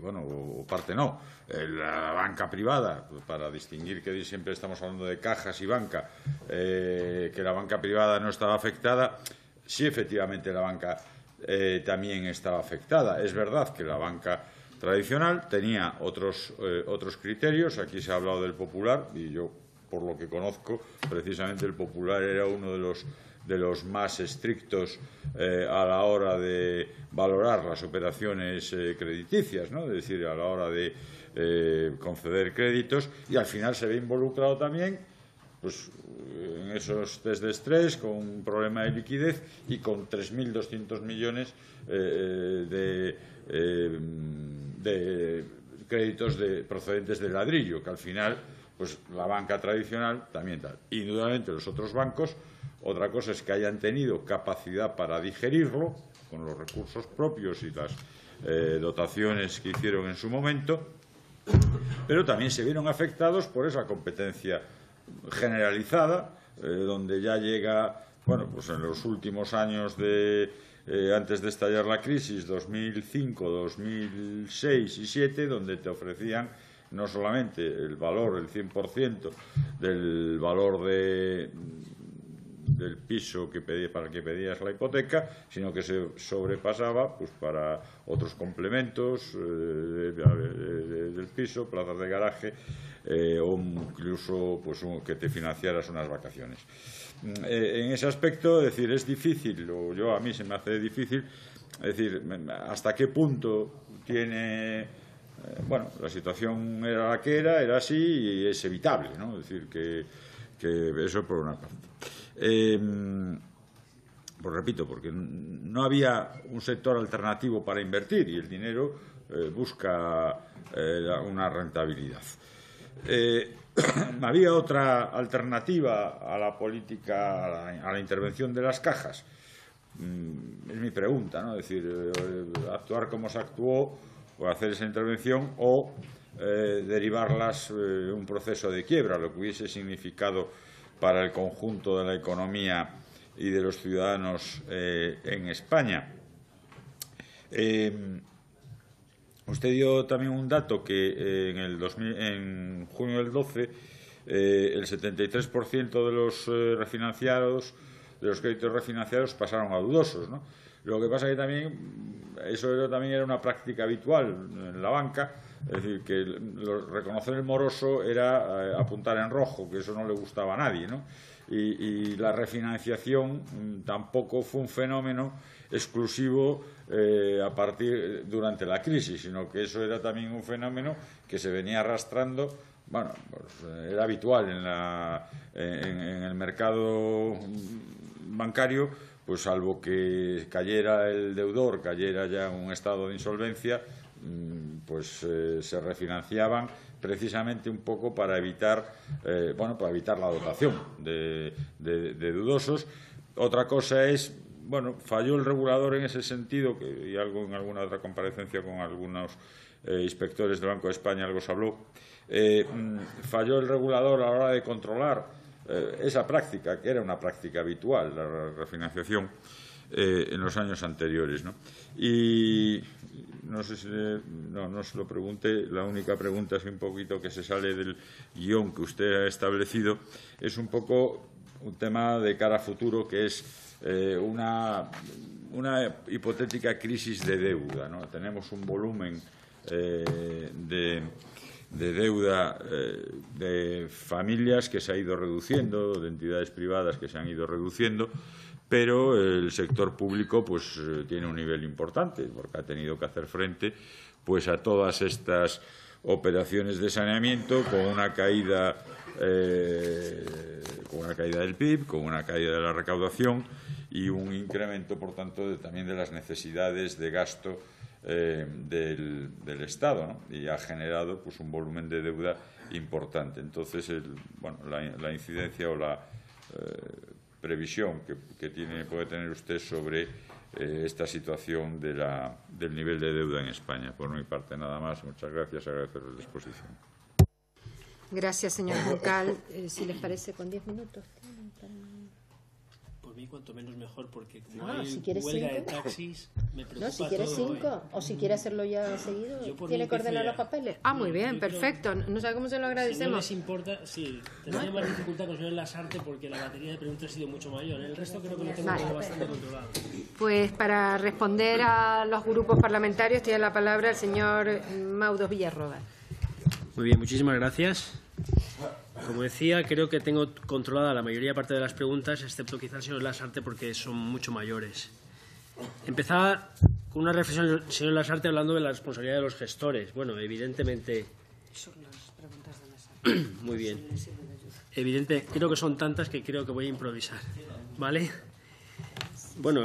bueno, o parte no, eh, la banca privada, pues, para distinguir que siempre estamos hablando de cajas y banca, eh, que la banca privada no estaba afectada, sí efectivamente la banca también estaba afectada. Es verdad que la banca tradicional tenía otros, otros criterios, aquí se ha hablado del popular y yo por lo que conozco, precisamente el popular era uno de los de los más estrictos eh, a la hora de valorar las operaciones eh, crediticias, es decir, a la hora de eh, conceder créditos, y al final se ve involucrado también pues, en esos test de estrés con un problema de liquidez y con 3.200 millones de, de créditos de, procedentes del ladrillo, que al final, pues la banca tradicional también tal. Indudablemente los otros bancos, otra cosa es que hayan tenido capacidad para digerirlo con los recursos propios y las eh, dotaciones que hicieron en su momento, pero también se vieron afectados por esa competencia generalizada, eh, donde ya llega, bueno, pues en los últimos años de eh, antes de estallar la crisis 2005, 2006 y 2007, donde te ofrecían no solamente el valor, el 100% del valor de, del piso que para el que pedías la hipoteca, sino que se sobrepasaba pues, para otros complementos eh, del piso, plazas de garaje eh, o incluso pues, que te financiaras unas vacaciones. Mm, eh, en ese aspecto, es decir, es difícil, yo a mí se me hace difícil, es decir, hasta qué punto tiene bueno, la situación era la que era, era así y es evitable, ¿no? Es decir, que eso por una parte. Em, pues repito, porque no había un sector alternativo para invertir y el dinero eh, busca eh, una rentabilidad. ¿No eh, [clears throat] había otra alternativa a la política, a la, intervención de las cajas. Mm, es mi pregunta, ¿no? Es decir, actuar como se actuó o hacer esa intervención o derivarlas un proceso de quiebra, lo que hubiese significado para el conjunto de la economía y de los ciudadanos eh, en España. Eh, usted dio también un dato que eh, en, junio del 12 el 73% de los de los créditos refinanciados pasaron a dudosos, lo que pasa es que también eso era, también era una práctica habitual en la banca, es decir, que reconocer el moroso era eh, apuntar en rojo, que eso no le gustaba a nadie, ¿no? Y, la refinanciación mm, tampoco fue un fenómeno exclusivo eh, a partir durante la crisis, sino que eso era también un fenómeno que se venía arrastrando bueno, pues, eh, era habitual en, la, en, el mercado mm, bancario pues salvo que cayera el deudor, cayera ya un estado de insolvencia, mm, pues eh, se refinanciaban precisamente un poco para evitar, eh, bueno, para evitar la dotación de, dudosos. Otra cosa es, bueno, falló el regulador en ese sentido, que, y algo en alguna otra comparecencia con algunos eh, inspectores del Banco de España algo se habló, mm, falló el regulador a la hora de controlar eh, esa práctica, que era una práctica habitual, la refinanciación, eh, en los años anteriores. ¿no? Y no sé si no, no se lo pregunte, la única pregunta es un poquito que se sale del guión que usted ha establecido, es un poco un tema de cara a futuro que es eh, una, hipotética crisis de deuda. Tenemos un volumen de de deuda eh, de familias que se ha ido reduciendo, de entidades privadas que se han ido reduciendo, pero el sector público pues, eh, tiene un nivel importante porque ha tenido que hacer frente pues, a todas estas operaciones de saneamiento con una caída eh, con una caída del PIB, con una caída de la recaudación y un incremento, por tanto, también de las necesidades de gasto eh, del, Estado y ha generado pues, un volumen de deuda importante. Entonces, bueno, la, incidencia o la eh, previsión que, tiene, puede tener usted sobre eh, esta situación de del nivel de deuda en España. Por mi parte, nada más. Muchas gracias. Agradezco la exposición. Gracias, señor si les parece, con diez minutos por mí cuanto menos mejor, porque como hay si quieres cinco. de taxis, me preocupa No, si quieres cinco, ¿eh? o si quiere hacerlo ya seguido, tiene que ordenar los papeles. Ah, muy bien, perfecto. No sé cómo se lo agradecemos. Si no les importa, sí, tendría más dificultad con señor Lasarte porque la batería de preguntas ha sido mucho mayor. El resto creo que lo tengo bastante controlado. Pues para responder a los grupos parlamentarios tiene la palabra el señor Maudos Villarroba. Muy bien, muchísimas gracias. Como decía, creo que tengo controlada la mayoría parte de las preguntas, excepto quizás señor Lasarte porque son mucho mayores. Empezaba con una reflexión, señor Lasarte, hablando de la responsabilidad de los gestores. Bueno, evidentemente... Son las preguntas de [coughs] Muy bien. Evidente, creo que son tantas que creo que voy a improvisar. ¿Vale? Bueno,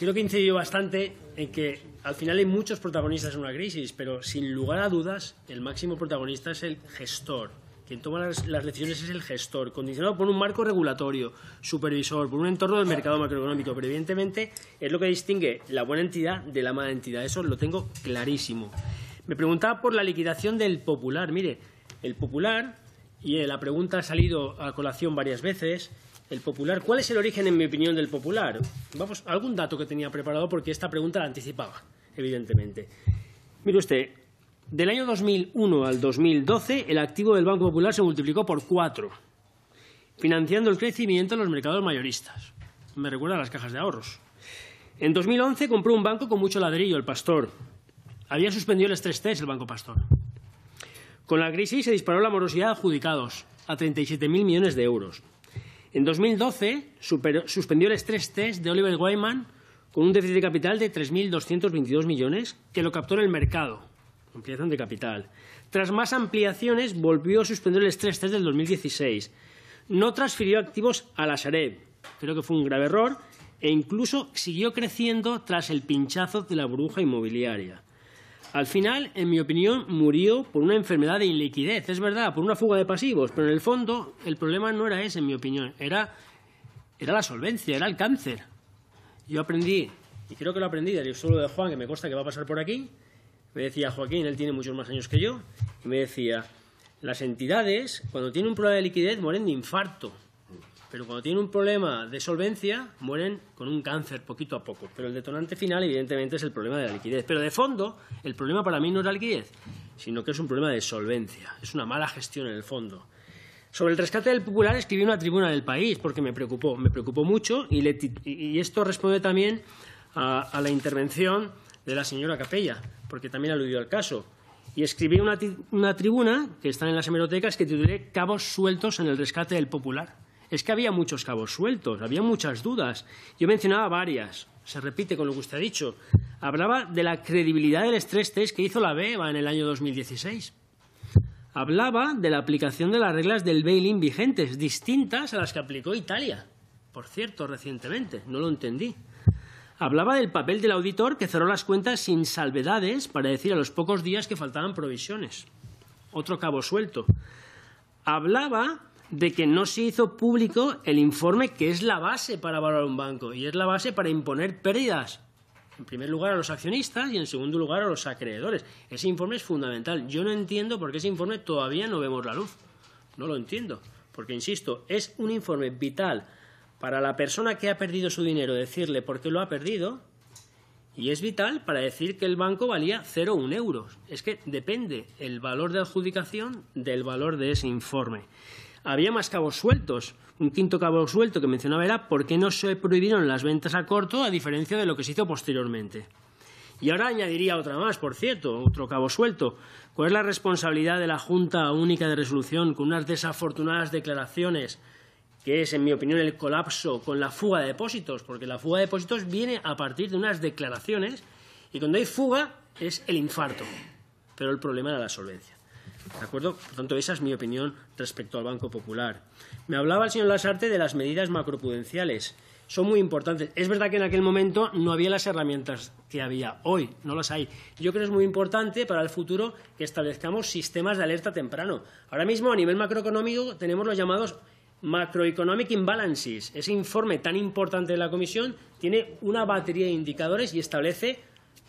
creo que incidió bastante en que al final hay muchos protagonistas en una crisis, pero sin lugar a dudas el máximo protagonista es el gestor, quien toma las, decisiones es el gestor, condicionado por un marco regulatorio, supervisor, por un entorno del mercado macroeconómico. Pero evidentemente es lo que distingue la buena entidad de la mala entidad. Eso lo tengo clarísimo. Me preguntaba por la liquidación del popular. Mire, el popular, y la pregunta ha salido a colación varias veces, el popular, ¿cuál es el origen, en mi opinión, del popular? Vamos, algún dato que tenía preparado porque esta pregunta la anticipaba, evidentemente. Mire usted, del año 2001 al 2012, el activo del Banco Popular se multiplicó por cuatro, financiando el crecimiento en los mercados mayoristas. Me recuerda a las cajas de ahorros. En 2011 compró un banco con mucho ladrillo, el Pastor. Había suspendido el estrés test el Banco Pastor. Con la crisis se disparó la morosidad de adjudicados a 37.000 millones de euros. En 2012 suspendió el estrés test de Oliver Wyman con un déficit de capital de 3.222 millones que lo captó en el mercado ampliación de capital. Tras más ampliaciones, volvió a suspender el estrés del 2016. No transfirió activos a la Sareb, creo que fue un grave error, e incluso siguió creciendo tras el pinchazo de la burbuja inmobiliaria. Al final, en mi opinión, murió por una enfermedad de inliquidez, es verdad, por una fuga de pasivos, pero en el fondo el problema no era ese, en mi opinión, era, era la solvencia, era el cáncer. Yo aprendí, y creo que lo aprendí el solo de Juan, que me consta que va a pasar por aquí, me decía Joaquín, él tiene muchos más años que yo, y me decía, las entidades, cuando tienen un problema de liquidez, mueren de infarto, pero cuando tienen un problema de solvencia, mueren con un cáncer poquito a poco. Pero el detonante final, evidentemente, es el problema de la liquidez. Pero de fondo, el problema para mí no es la liquidez, sino que es un problema de solvencia, es una mala gestión en el fondo. Sobre el rescate del popular escribí una tribuna del país porque me preocupó, me preocupó mucho y, esto responde también a la intervención de la señora Capella, porque también aludió al caso. Y escribí una, tribuna que está en las hemerotecas que titulé Cabos sueltos en el rescate del popular. Es que había muchos cabos sueltos, había muchas dudas. Yo mencionaba varias, se repite con lo que usted ha dicho. Hablaba de la credibilidad del estrés test que hizo la BEVA en el año 2016. Hablaba de la aplicación de las reglas del bail-in vigentes, distintas a las que aplicó Italia. Por cierto, recientemente, no lo entendí. Hablaba del papel del auditor que cerró las cuentas sin salvedades para decir a los pocos días que faltaban provisiones. Otro cabo suelto. Hablaba de que no se hizo público el informe que es la base para valorar un banco y es la base para imponer pérdidas. En primer lugar a los accionistas y en segundo lugar a los acreedores. Ese informe es fundamental. Yo no entiendo por qué ese informe todavía no vemos la luz. No lo entiendo. Porque, insisto, es un informe vital para la persona que ha perdido su dinero, decirle por qué lo ha perdido, y es vital para decir que el banco valía 0,1 euros. Es que depende el valor de adjudicación del valor de ese informe. Había más cabos sueltos. Un quinto cabo suelto que mencionaba era por qué no se prohibieron las ventas a corto a diferencia de lo que se hizo posteriormente. Y ahora añadiría otra más, por cierto, otro cabo suelto. ¿Cuál es la responsabilidad de la Junta Única de Resolución con unas desafortunadas declaraciones que es, en mi opinión, el colapso con la fuga de depósitos, porque la fuga de depósitos viene a partir de unas declaraciones y cuando hay fuga es el infarto, pero el problema era la solvencia. ¿De acuerdo? Por tanto, esa es mi opinión respecto al Banco Popular. Me hablaba el señor Lasarte de las medidas macroprudenciales. Son muy importantes. Es verdad que en aquel momento no había las herramientas que había hoy, no las hay. Yo creo que es muy importante para el futuro que establezcamos sistemas de alerta temprano. Ahora mismo, a nivel macroeconómico, tenemos los llamados Macroeconomic Imbalances, ese informe tan importante de la Comisión, tiene una batería de indicadores y establece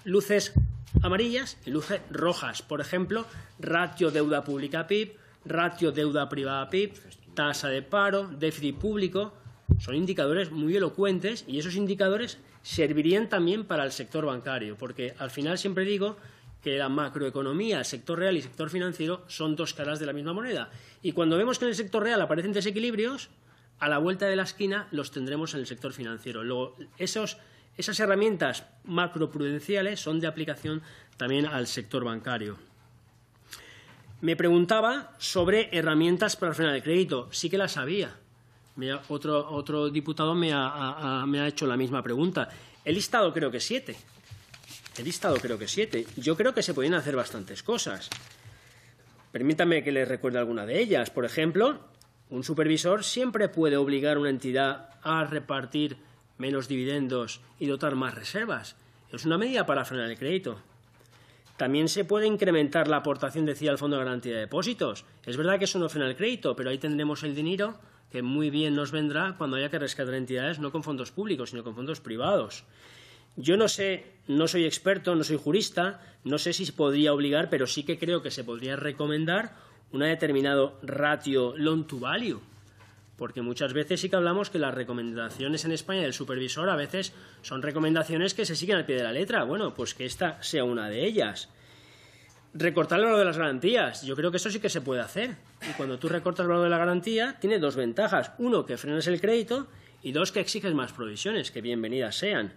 luces amarillas y luces rojas. Por ejemplo, ratio deuda pública PIB, ratio deuda privada PIB, tasa de paro, déficit público. Son indicadores muy elocuentes y esos indicadores servirían también para el sector bancario, porque al final siempre digo que la macroeconomía, el sector real y el sector financiero son dos caras de la misma moneda. Y cuando vemos que en el sector real aparecen desequilibrios, a la vuelta de la esquina los tendremos en el sector financiero. Luego, esas herramientas macroprudenciales son de aplicación también al sector bancario. Me preguntaba sobre herramientas para frenar de crédito. Sí que las había. otro, diputado me ha, me ha hecho la misma pregunta. He listado creo que siete. He listado creo que siete. Yo creo que se pueden hacer bastantes cosas. Permítame que les recuerde alguna de ellas. Por ejemplo, un supervisor siempre puede obligar a una entidad a repartir menos dividendos y dotar más reservas. Es una medida para frenar el crédito. También se puede incrementar la aportación, decía, al Fondo de Garantía de Depósitos. Es verdad que eso no frena el crédito, pero ahí tendremos el dinero que muy bien nos vendrá cuando haya que rescatar entidades no con fondos públicos, sino con fondos privados. Yo no sé, no soy experto, no soy jurista, no sé si se podría obligar, pero sí que creo que se podría recomendar una determinado ratio loan to value. Porque muchas veces sí que hablamos que las recomendaciones en España del supervisor a veces son recomendaciones que se siguen al pie de la letra. Bueno, pues que esta sea una de ellas. Recortar el valor de las garantías. Yo creo que eso sí que se puede hacer. Y cuando tú recortas el valor de la garantía, tiene dos ventajas. Uno, que frenas el crédito y dos, que exiges más provisiones, que bienvenidas sean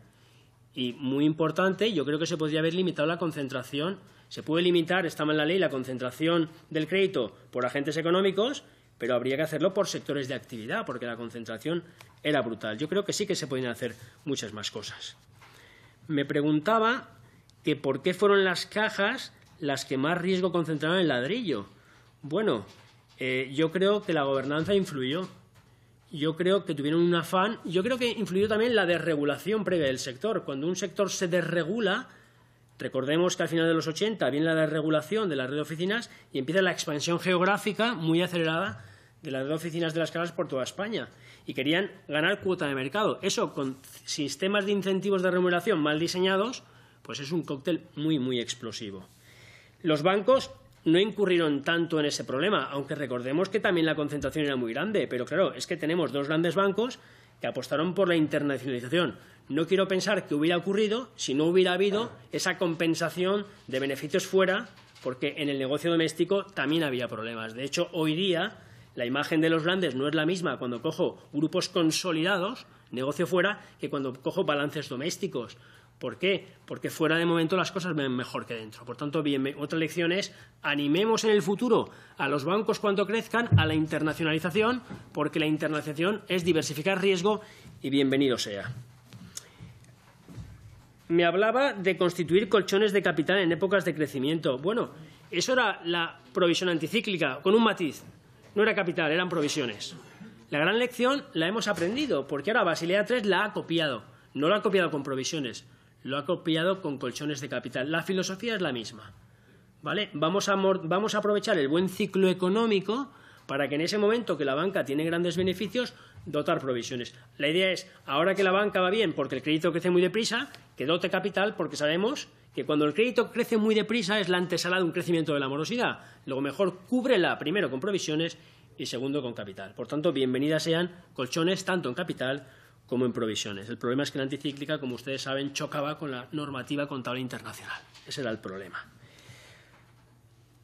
y muy importante, yo creo que se podría haber limitado la concentración. Se puede limitar, estaba en la ley, la concentración del crédito por agentes económicos, pero habría que hacerlo por sectores de actividad, porque la concentración era brutal. Yo creo que sí que se podían hacer muchas más cosas. Me preguntaba que por qué fueron las cajas las que más riesgo concentraron en ladrillo. Bueno, eh, yo creo que la gobernanza influyó yo creo que tuvieron un afán, yo creo que influyó también la desregulación previa del sector. Cuando un sector se desregula, recordemos que al final de los 80 viene la desregulación de las redes de oficinas y empieza la expansión geográfica muy acelerada de las redes de oficinas de las caras por toda España y querían ganar cuota de mercado. Eso con sistemas de incentivos de remuneración mal diseñados, pues es un cóctel muy, muy explosivo. Los bancos no incurrieron tanto en ese problema, aunque recordemos que también la concentración era muy grande, pero claro, es que tenemos dos grandes bancos que apostaron por la internacionalización. No quiero pensar que hubiera ocurrido si no hubiera habido esa compensación de beneficios fuera, porque en el negocio doméstico también había problemas. De hecho, hoy día la imagen de los grandes no es la misma cuando cojo grupos consolidados, negocio fuera, que cuando cojo balances domésticos. ¿Por qué? Porque fuera de momento las cosas ven mejor que dentro. Por tanto, otra lección es animemos en el futuro a los bancos cuando crezcan a la internacionalización, porque la internacionalización es diversificar riesgo y bienvenido sea. Me hablaba de constituir colchones de capital en épocas de crecimiento. Bueno, eso era la provisión anticíclica, con un matiz. No era capital, eran provisiones. La gran lección la hemos aprendido, porque ahora Basilea III la ha copiado. No la ha copiado con provisiones, lo ha copiado con colchones de capital. La filosofía es la misma. Vamos a, vamos a aprovechar el buen ciclo económico para que en ese momento que la banca tiene grandes beneficios, dotar provisiones. La idea es, ahora que la banca va bien porque el crédito crece muy deprisa, que dote capital porque sabemos que cuando el crédito crece muy deprisa es la antesala de un crecimiento de la morosidad. Luego mejor cúbrela primero con provisiones y segundo con capital. Por tanto, bienvenidas sean colchones tanto en capital como en provisiones. El problema es que la anticíclica, como ustedes saben, chocaba con la normativa contable internacional. Ese era el problema.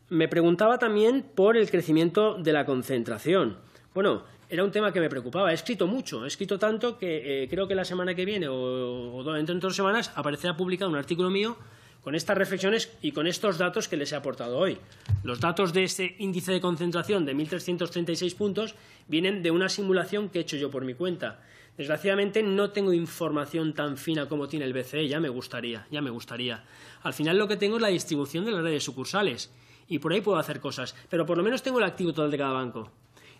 Me preguntaba también por el crecimiento de la concentración. Bueno, era un tema que me preocupaba. He escrito mucho, he escrito tanto que eh, creo que la semana que viene o, o dentro de dos semanas aparecerá publicado un artículo mío con estas reflexiones y con estos datos que les he aportado hoy. Los datos de este índice de concentración de 1.336 puntos vienen de una simulación que he hecho yo por mi cuenta. Desgraciadamente no tengo información tan fina como tiene el BCE, ya me gustaría, ya me gustaría. Al final lo que tengo es la distribución de las redes sucursales y por ahí puedo hacer cosas, pero por lo menos tengo el activo total de cada banco.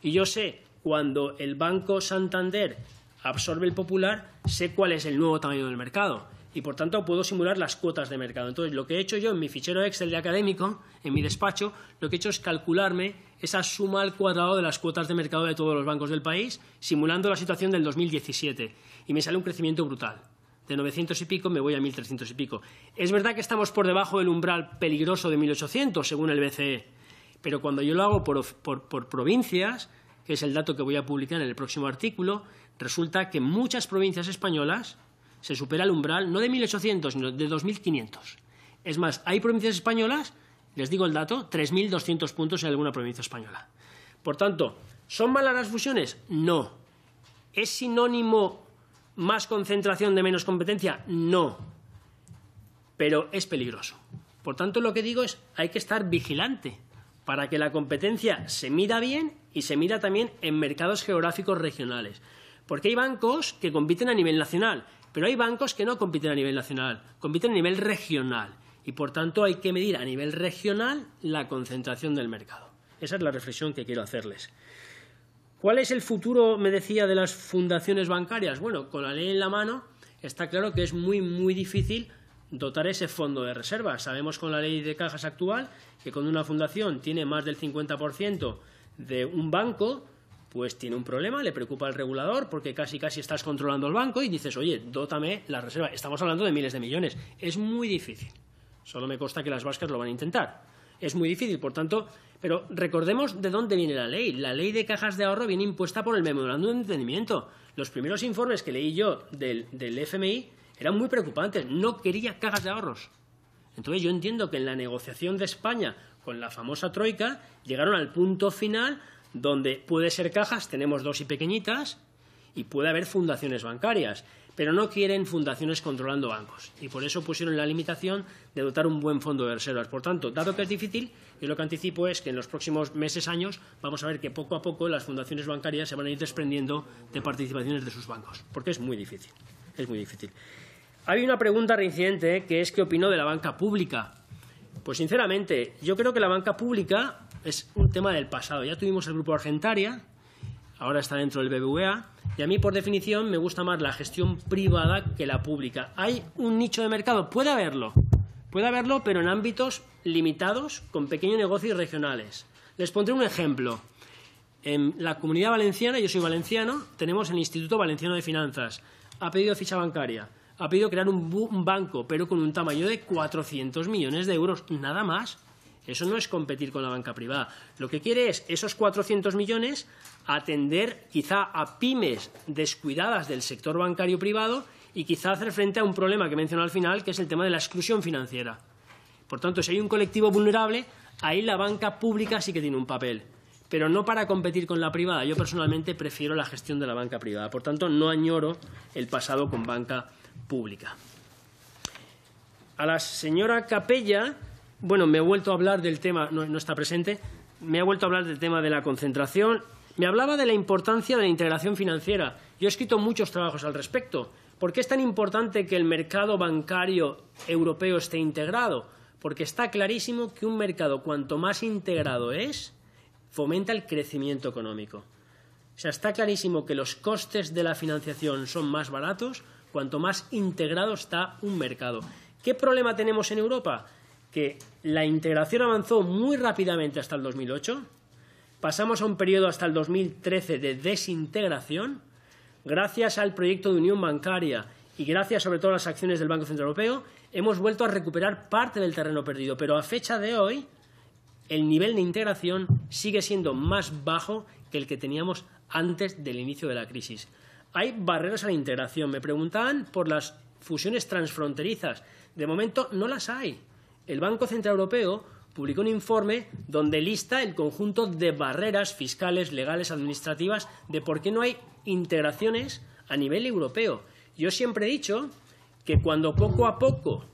Y yo sé, cuando el Banco Santander absorbe el Popular, sé cuál es el nuevo tamaño del mercado y por tanto puedo simular las cuotas de mercado. Entonces, lo que he hecho yo en mi fichero Excel de académico, en mi despacho, lo que he hecho es calcularme esa suma al cuadrado de las cuotas de mercado de todos los bancos del país, simulando la situación del 2017. Y me sale un crecimiento brutal. De 900 y pico me voy a 1.300 y pico. Es verdad que estamos por debajo del umbral peligroso de 1.800, según el BCE. Pero cuando yo lo hago por, provincias, que es el dato que voy a publicar en el próximo artículo, resulta que muchas provincias españolas se supera el umbral no de 1.800, sino de 2.500. Es más, hay provincias españolas les digo el dato, 3.200 puntos en alguna provincia española. Por tanto, ¿son malas las fusiones? No. ¿Es sinónimo más concentración de menos competencia? No. Pero es peligroso. Por tanto, lo que digo es, hay que estar vigilante para que la competencia se mida bien y se mida también en mercados geográficos regionales. Porque hay bancos que compiten a nivel nacional, pero hay bancos que no compiten a nivel nacional, compiten a nivel regional y por tanto hay que medir a nivel regional la concentración del mercado. Esa es la reflexión que quiero hacerles. ¿Cuál es el futuro, me decía, de las fundaciones bancarias? Bueno, con la ley en la mano está claro que es muy, muy difícil dotar ese fondo de reserva. Sabemos con la ley de cajas actual que cuando una fundación tiene más del 50% de un banco, pues tiene un problema, le preocupa al regulador porque casi casi estás controlando el banco y dices, oye, dótame la reserva. Estamos hablando de miles de millones. Es muy difícil. Solo me consta que las vascas lo van a intentar. Es muy difícil, por tanto, pero recordemos de dónde viene la ley. La ley de cajas de ahorro viene impuesta por el Memorándum de Entendimiento. Los primeros informes que leí yo del, del FMI eran muy preocupantes. No quería cajas de ahorros. Entonces yo entiendo que en la negociación de España con la famosa troika llegaron al punto final donde puede ser cajas, tenemos dos y pequeñitas, y puede haber fundaciones bancarias, pero no quieren fundaciones controlando bancos y por eso pusieron la limitación de dotar un buen fondo de reservas. Por tanto, dado que es difícil, yo lo que anticipo es que en los próximos meses, años, vamos a ver que poco a poco las fundaciones bancarias se van a ir desprendiendo de participaciones de sus bancos, porque es muy difícil, es muy difícil. Hay una pregunta reincidente eh, que es qué opinó de la banca pública. Pues sinceramente, yo creo que la banca pública es un tema del pasado. Ya tuvimos el grupo Argentaria, ahora está dentro del BBVA, y a mí, por definición, me gusta más la gestión privada que la pública. ¿Hay un nicho de mercado? Puede haberlo. Puede haberlo, pero en ámbitos limitados, con pequeños negocios regionales. Les pondré un ejemplo. En la comunidad valenciana, yo soy valenciano, tenemos el Instituto Valenciano de Finanzas. Ha pedido ficha bancaria, ha pedido crear un, banco, pero con un tamaño de 400 millones de euros, nada más. Eso no es competir con la banca privada. Lo que quiere es esos 400 millones atender quizá a pymes descuidadas del sector bancario privado y quizá hacer frente a un problema que mencionó al final, que es el tema de la exclusión financiera. Por tanto, si hay un colectivo vulnerable, ahí la banca pública sí que tiene un papel, pero no para competir con la privada. Yo personalmente prefiero la gestión de la banca privada. Por tanto, no añoro el pasado con banca pública. A la señora Capella bueno, me he vuelto a hablar del tema, no, está presente, me ha vuelto a hablar del tema de la concentración. Me hablaba de la importancia de la integración financiera. Yo he escrito muchos trabajos al respecto. ¿Por qué es tan importante que el mercado bancario europeo esté integrado? Porque está clarísimo que un mercado cuanto más integrado es, fomenta el crecimiento económico. O sea, está clarísimo que los costes de la financiación son más baratos cuanto más integrado está un mercado. ¿Qué problema tenemos en Europa? que la integración avanzó muy rápidamente hasta el 2008, pasamos a un periodo hasta el 2013 de desintegración, gracias al proyecto de unión bancaria y gracias sobre todo a las acciones del Banco Central Europeo, hemos vuelto a recuperar parte del terreno perdido, pero a fecha de hoy el nivel de integración sigue siendo más bajo que el que teníamos antes del inicio de la crisis. Hay barreras a la integración. Me preguntaban por las fusiones transfronterizas. De momento no las hay el Banco Central Europeo publicó un informe donde lista el conjunto de barreras fiscales, legales, administrativas de por qué no hay integraciones a nivel europeo. Yo siempre he dicho que cuando poco a poco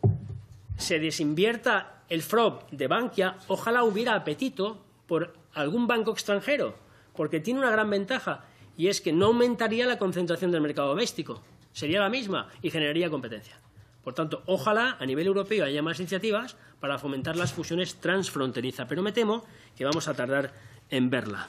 se desinvierta el FROB de Bankia, ojalá hubiera apetito por algún banco extranjero, porque tiene una gran ventaja y es que no aumentaría la concentración del mercado doméstico, sería la misma y generaría competencia. Por tanto, ojalá a nivel europeo haya más iniciativas para fomentar las fusiones transfronterizas, pero me temo que vamos a tardar en verla.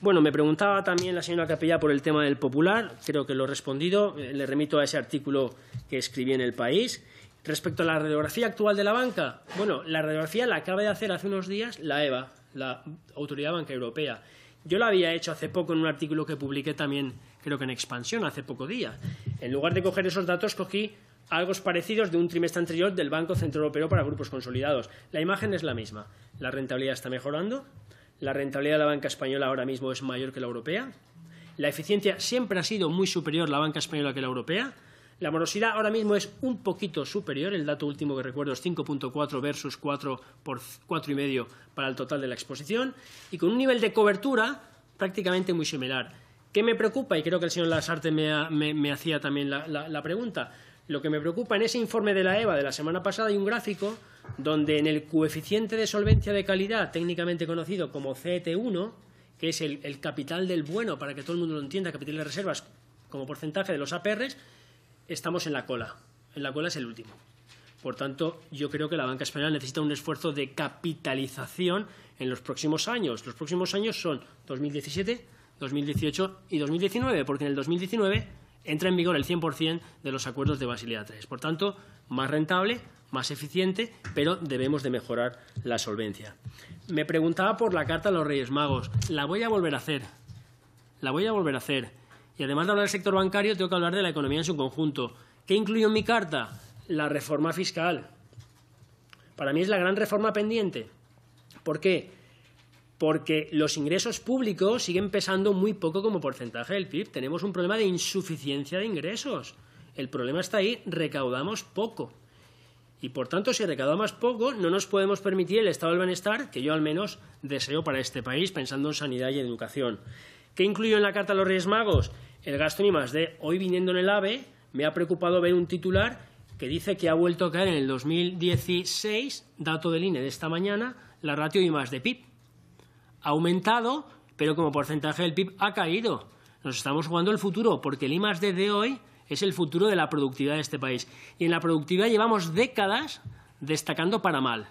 Bueno, me preguntaba también la señora Capella por el tema del popular, creo que lo he respondido, eh, le remito a ese artículo que escribí en El País. Respecto a la radiografía actual de la banca, bueno, la radiografía la acaba de hacer hace unos días la EVA, la Autoridad Banca Europea. Yo la había hecho hace poco en un artículo que publiqué también, creo que en Expansión, hace poco día. En lugar de coger esos datos, cogí algo parecidos de un trimestre anterior del Banco Central Europeo para grupos consolidados. La imagen es la misma. La rentabilidad está mejorando, la rentabilidad de la banca española ahora mismo es mayor que la europea, la eficiencia siempre ha sido muy superior la banca española que la europea, la morosidad ahora mismo es un poquito superior, el dato último que recuerdo es 5.4 versus 4 por 4,5 para el total de la exposición, y con un nivel de cobertura prácticamente muy similar. ¿Qué me preocupa? Y creo que el señor Lasarte me, hacía también la pregunta lo que me preocupa en ese informe de la EVA de la semana pasada hay un gráfico donde en el coeficiente de solvencia de calidad, técnicamente conocido como CET1, que es el, capital del bueno, para que todo el mundo lo entienda, capital de reservas como porcentaje de los APRs, estamos en la cola. En la cola es el último. Por tanto, yo creo que la banca española necesita un esfuerzo de capitalización en los próximos años. Los próximos años son 2017, 2018 y 2019, porque en el 2019 entra en vigor el 100% de los acuerdos de Basilea III. Por tanto, más rentable, más eficiente, pero debemos de mejorar la solvencia. Me preguntaba por la carta a los Reyes Magos. La voy a volver a hacer. La voy a volver a hacer. Y además de hablar del sector bancario, tengo que hablar de la economía en su conjunto. ¿Qué incluyo en mi carta? La reforma fiscal. Para mí es la gran reforma pendiente. ¿Por qué? porque los ingresos públicos siguen pesando muy poco como porcentaje del PIB. Tenemos un problema de insuficiencia de ingresos. El problema está ahí, recaudamos poco. Y por tanto, si recaudamos poco, no nos podemos permitir el estado del bienestar que yo al menos deseo para este país, pensando en sanidad y educación. ¿Qué incluyo en la Carta de los Reyes Magos? El gasto ni más de. Hoy viniendo en el AVE, me ha preocupado ver un titular que dice que ha vuelto a caer en el 2016, dato del INE de esta mañana, la ratio y más de PIB ha aumentado, pero como porcentaje del PIB ha caído. Nos estamos jugando el futuro, porque el I más de hoy es el futuro de la productividad de este país. Y en la productividad llevamos décadas destacando para mal.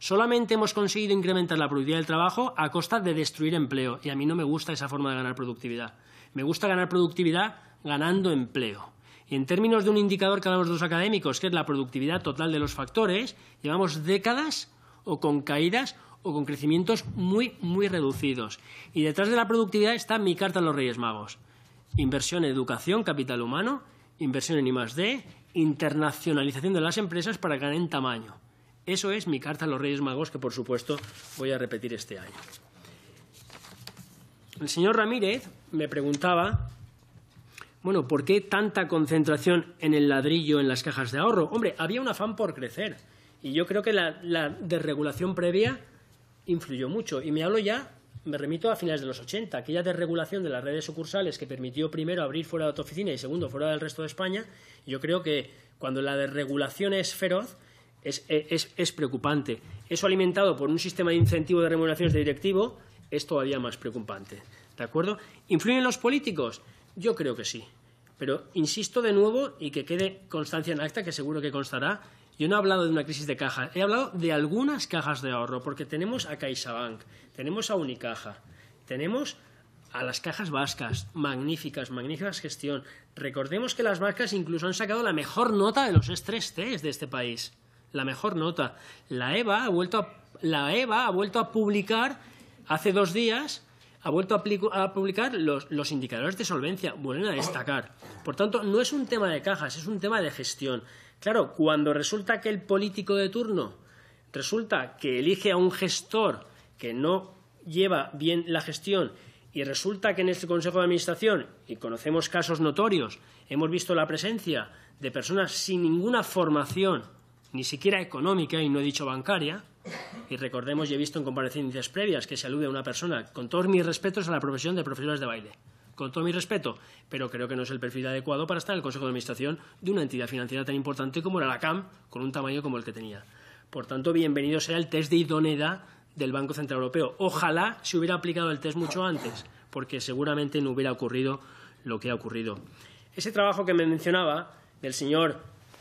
Solamente hemos conseguido incrementar la productividad del trabajo a costa de destruir empleo. Y a mí no me gusta esa forma de ganar productividad. Me gusta ganar productividad ganando empleo. Y en términos de un indicador que hablamos de los académicos, que es la productividad total de los factores, llevamos décadas o con caídas o con crecimientos muy, muy reducidos. Y detrás de la productividad está mi carta a los Reyes Magos. Inversión en educación, capital humano, inversión en I+.D., internacionalización de las empresas para ganar en tamaño. Eso es mi carta a los Reyes Magos que, por supuesto, voy a repetir este año. El señor Ramírez me preguntaba, bueno, ¿por qué tanta concentración en el ladrillo, en las cajas de ahorro? Hombre, había un afán por crecer. Y yo creo que la desregulación previa influyó mucho. Y me hablo ya, me remito a finales de los 80, aquella desregulación de las redes sucursales que permitió primero abrir fuera de tu oficina y segundo fuera del resto de España. Yo creo que cuando la desregulación es feroz, es, es preocupante. Eso alimentado por un sistema de incentivo de remuneraciones de directivo es todavía más preocupante. ¿De acuerdo? ¿Influyen los políticos? Yo creo que sí. Pero insisto de nuevo y que quede constancia en acta, que seguro que constará, yo no he hablado de una crisis de caja, he hablado de algunas cajas de ahorro, porque tenemos a CaixaBank, tenemos a Unicaja, tenemos a las cajas vascas, magníficas, magníficas gestión. Recordemos que las vascas incluso han sacado la mejor nota de los estrés test de este país, la mejor nota. La EVA e ha vuelto a, publicar hace dos días ha vuelto a, publicar los, indicadores de solvencia, vuelven a destacar. Por tanto, no es un tema de cajas, es un tema de gestión. Claro, cuando resulta que el político de turno resulta que elige a un gestor que no lleva bien la gestión y resulta que en este Consejo de Administración, y conocemos casos notorios, hemos visto la presencia de personas sin ninguna formación, ni siquiera económica y no he dicho bancaria, y recordemos, y he visto en comparecencias previas que se alude a una persona, con todos mis respetos, a la profesión de profesores de baile con todo mi respeto, pero creo que no es el perfil adecuado para estar en el Consejo de Administración de una entidad financiera tan importante como era la CAM, con un tamaño como el que tenía. Por tanto, bienvenido sea el test de idoneidad del Banco Central Europeo. Ojalá se hubiera aplicado el test mucho antes, porque seguramente no hubiera ocurrido lo que ha ocurrido. Ese trabajo que me mencionaba del señor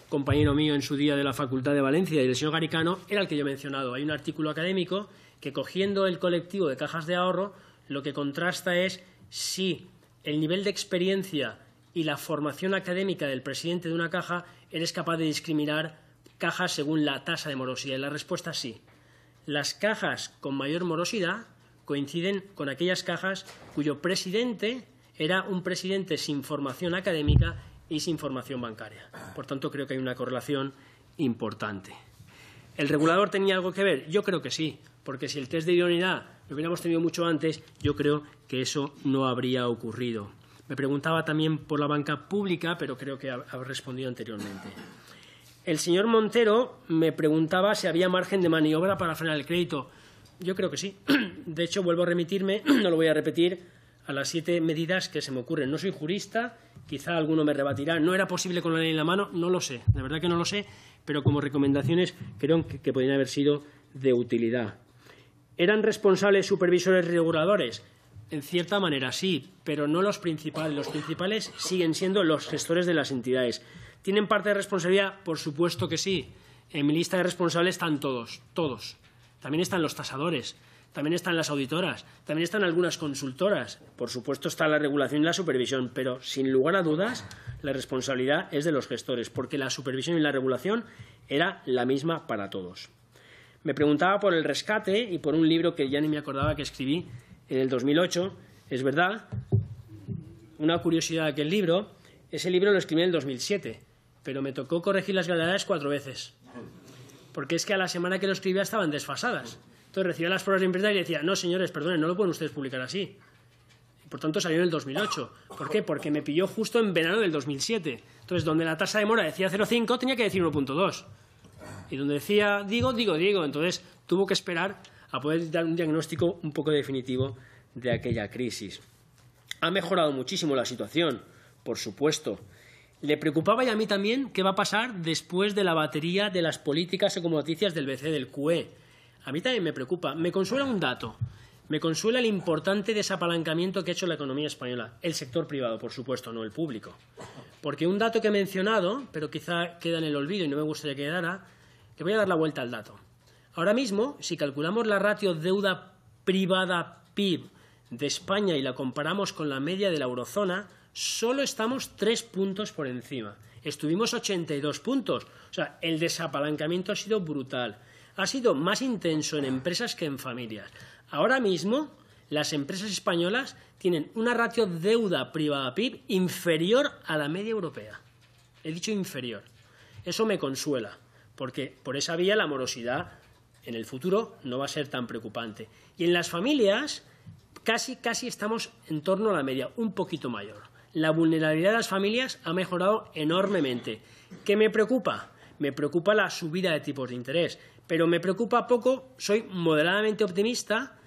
compañero mío en su día de la Facultad de Valencia y del señor Garicano era el que yo he mencionado. Hay un artículo académico que cogiendo el colectivo de cajas de ahorro lo que contrasta es si el nivel de experiencia y la formación académica del presidente de una caja, eres capaz de discriminar cajas según la tasa de morosidad. Y la respuesta es sí. Las cajas con mayor morosidad coinciden con aquellas cajas cuyo presidente era un presidente sin formación académica y sin formación bancaria. Por tanto, creo que hay una correlación importante. ¿El regulador tenía algo que ver? Yo creo que sí, porque si el test de idoneidad lo hubiéramos tenido mucho antes, yo creo que eso no habría ocurrido. Me preguntaba también por la banca pública, pero creo que ha respondido anteriormente. El señor Montero me preguntaba si había margen de maniobra para frenar el crédito. Yo creo que sí. [clears throat] De hecho, vuelvo a remitirme, [clears throat] no lo voy a repetir, a las siete medidas que se me ocurren. No soy jurista, quizá alguno me rebatirá. ¿No era posible con la ley en la mano? No lo sé. De verdad que no lo sé, pero como recomendaciones creo que, podrían haber sido de utilidad. ¿Eran responsables supervisores reguladores? En cierta manera sí, pero no los principales. Los principales siguen siendo los gestores de las entidades. ¿Tienen parte de responsabilidad? Por supuesto que sí. En mi lista de responsables están todos, todos. También están los tasadores, también están las auditoras, también están algunas consultoras. Por supuesto está la regulación y la supervisión, pero sin lugar a dudas la responsabilidad es de los gestores, porque la supervisión y la regulación era la misma para todos me preguntaba por el rescate y por un libro que ya ni me acordaba que escribí en el 2008, es verdad, una curiosidad de aquel libro, ese libro lo escribí en el 2007, pero me tocó corregir las gravedades cuatro veces, porque es que a la semana que lo escribía estaban desfasadas. Entonces recibía las pruebas de imprenta y decía, no señores, perdonen, no lo pueden ustedes publicar así. Por tanto salió en el 2008. ¿Por qué? Porque me pilló justo en verano del 2007. Entonces, donde la tasa de mora decía 0,5, tenía que decir 1,2. Y donde decía digo, digo, digo. Entonces tuvo que esperar a poder dar un diagnóstico un poco definitivo de aquella crisis. Ha mejorado muchísimo la situación, por supuesto. Le preocupaba y a mí también qué va a pasar después de la batería de las políticas o como noticias del BC del QE. A mí también me preocupa. Me consuela un dato. Me consuela el importante desapalancamiento que ha hecho la economía española. El sector privado, por supuesto, no el público. Porque un dato que he mencionado, pero quizá queda en el olvido y no me gustaría que quedara, voy a dar la vuelta al dato. Ahora mismo, si calculamos la ratio deuda privada PIB de España y la comparamos con la media de la eurozona, solo estamos tres puntos por encima. Estuvimos 82 puntos. O sea, el desapalancamiento ha sido brutal. Ha sido más intenso en empresas que en familias. Ahora mismo, las empresas españolas tienen una ratio deuda privada PIB inferior a la media europea. He dicho inferior. Eso me consuela porque por esa vía la morosidad en el futuro no va a ser tan preocupante. Y en las familias casi, casi estamos en torno a la media, un poquito mayor. La vulnerabilidad de las familias ha mejorado enormemente. ¿Qué me preocupa? Me preocupa la subida de tipos de interés, pero me preocupa poco, soy moderadamente optimista,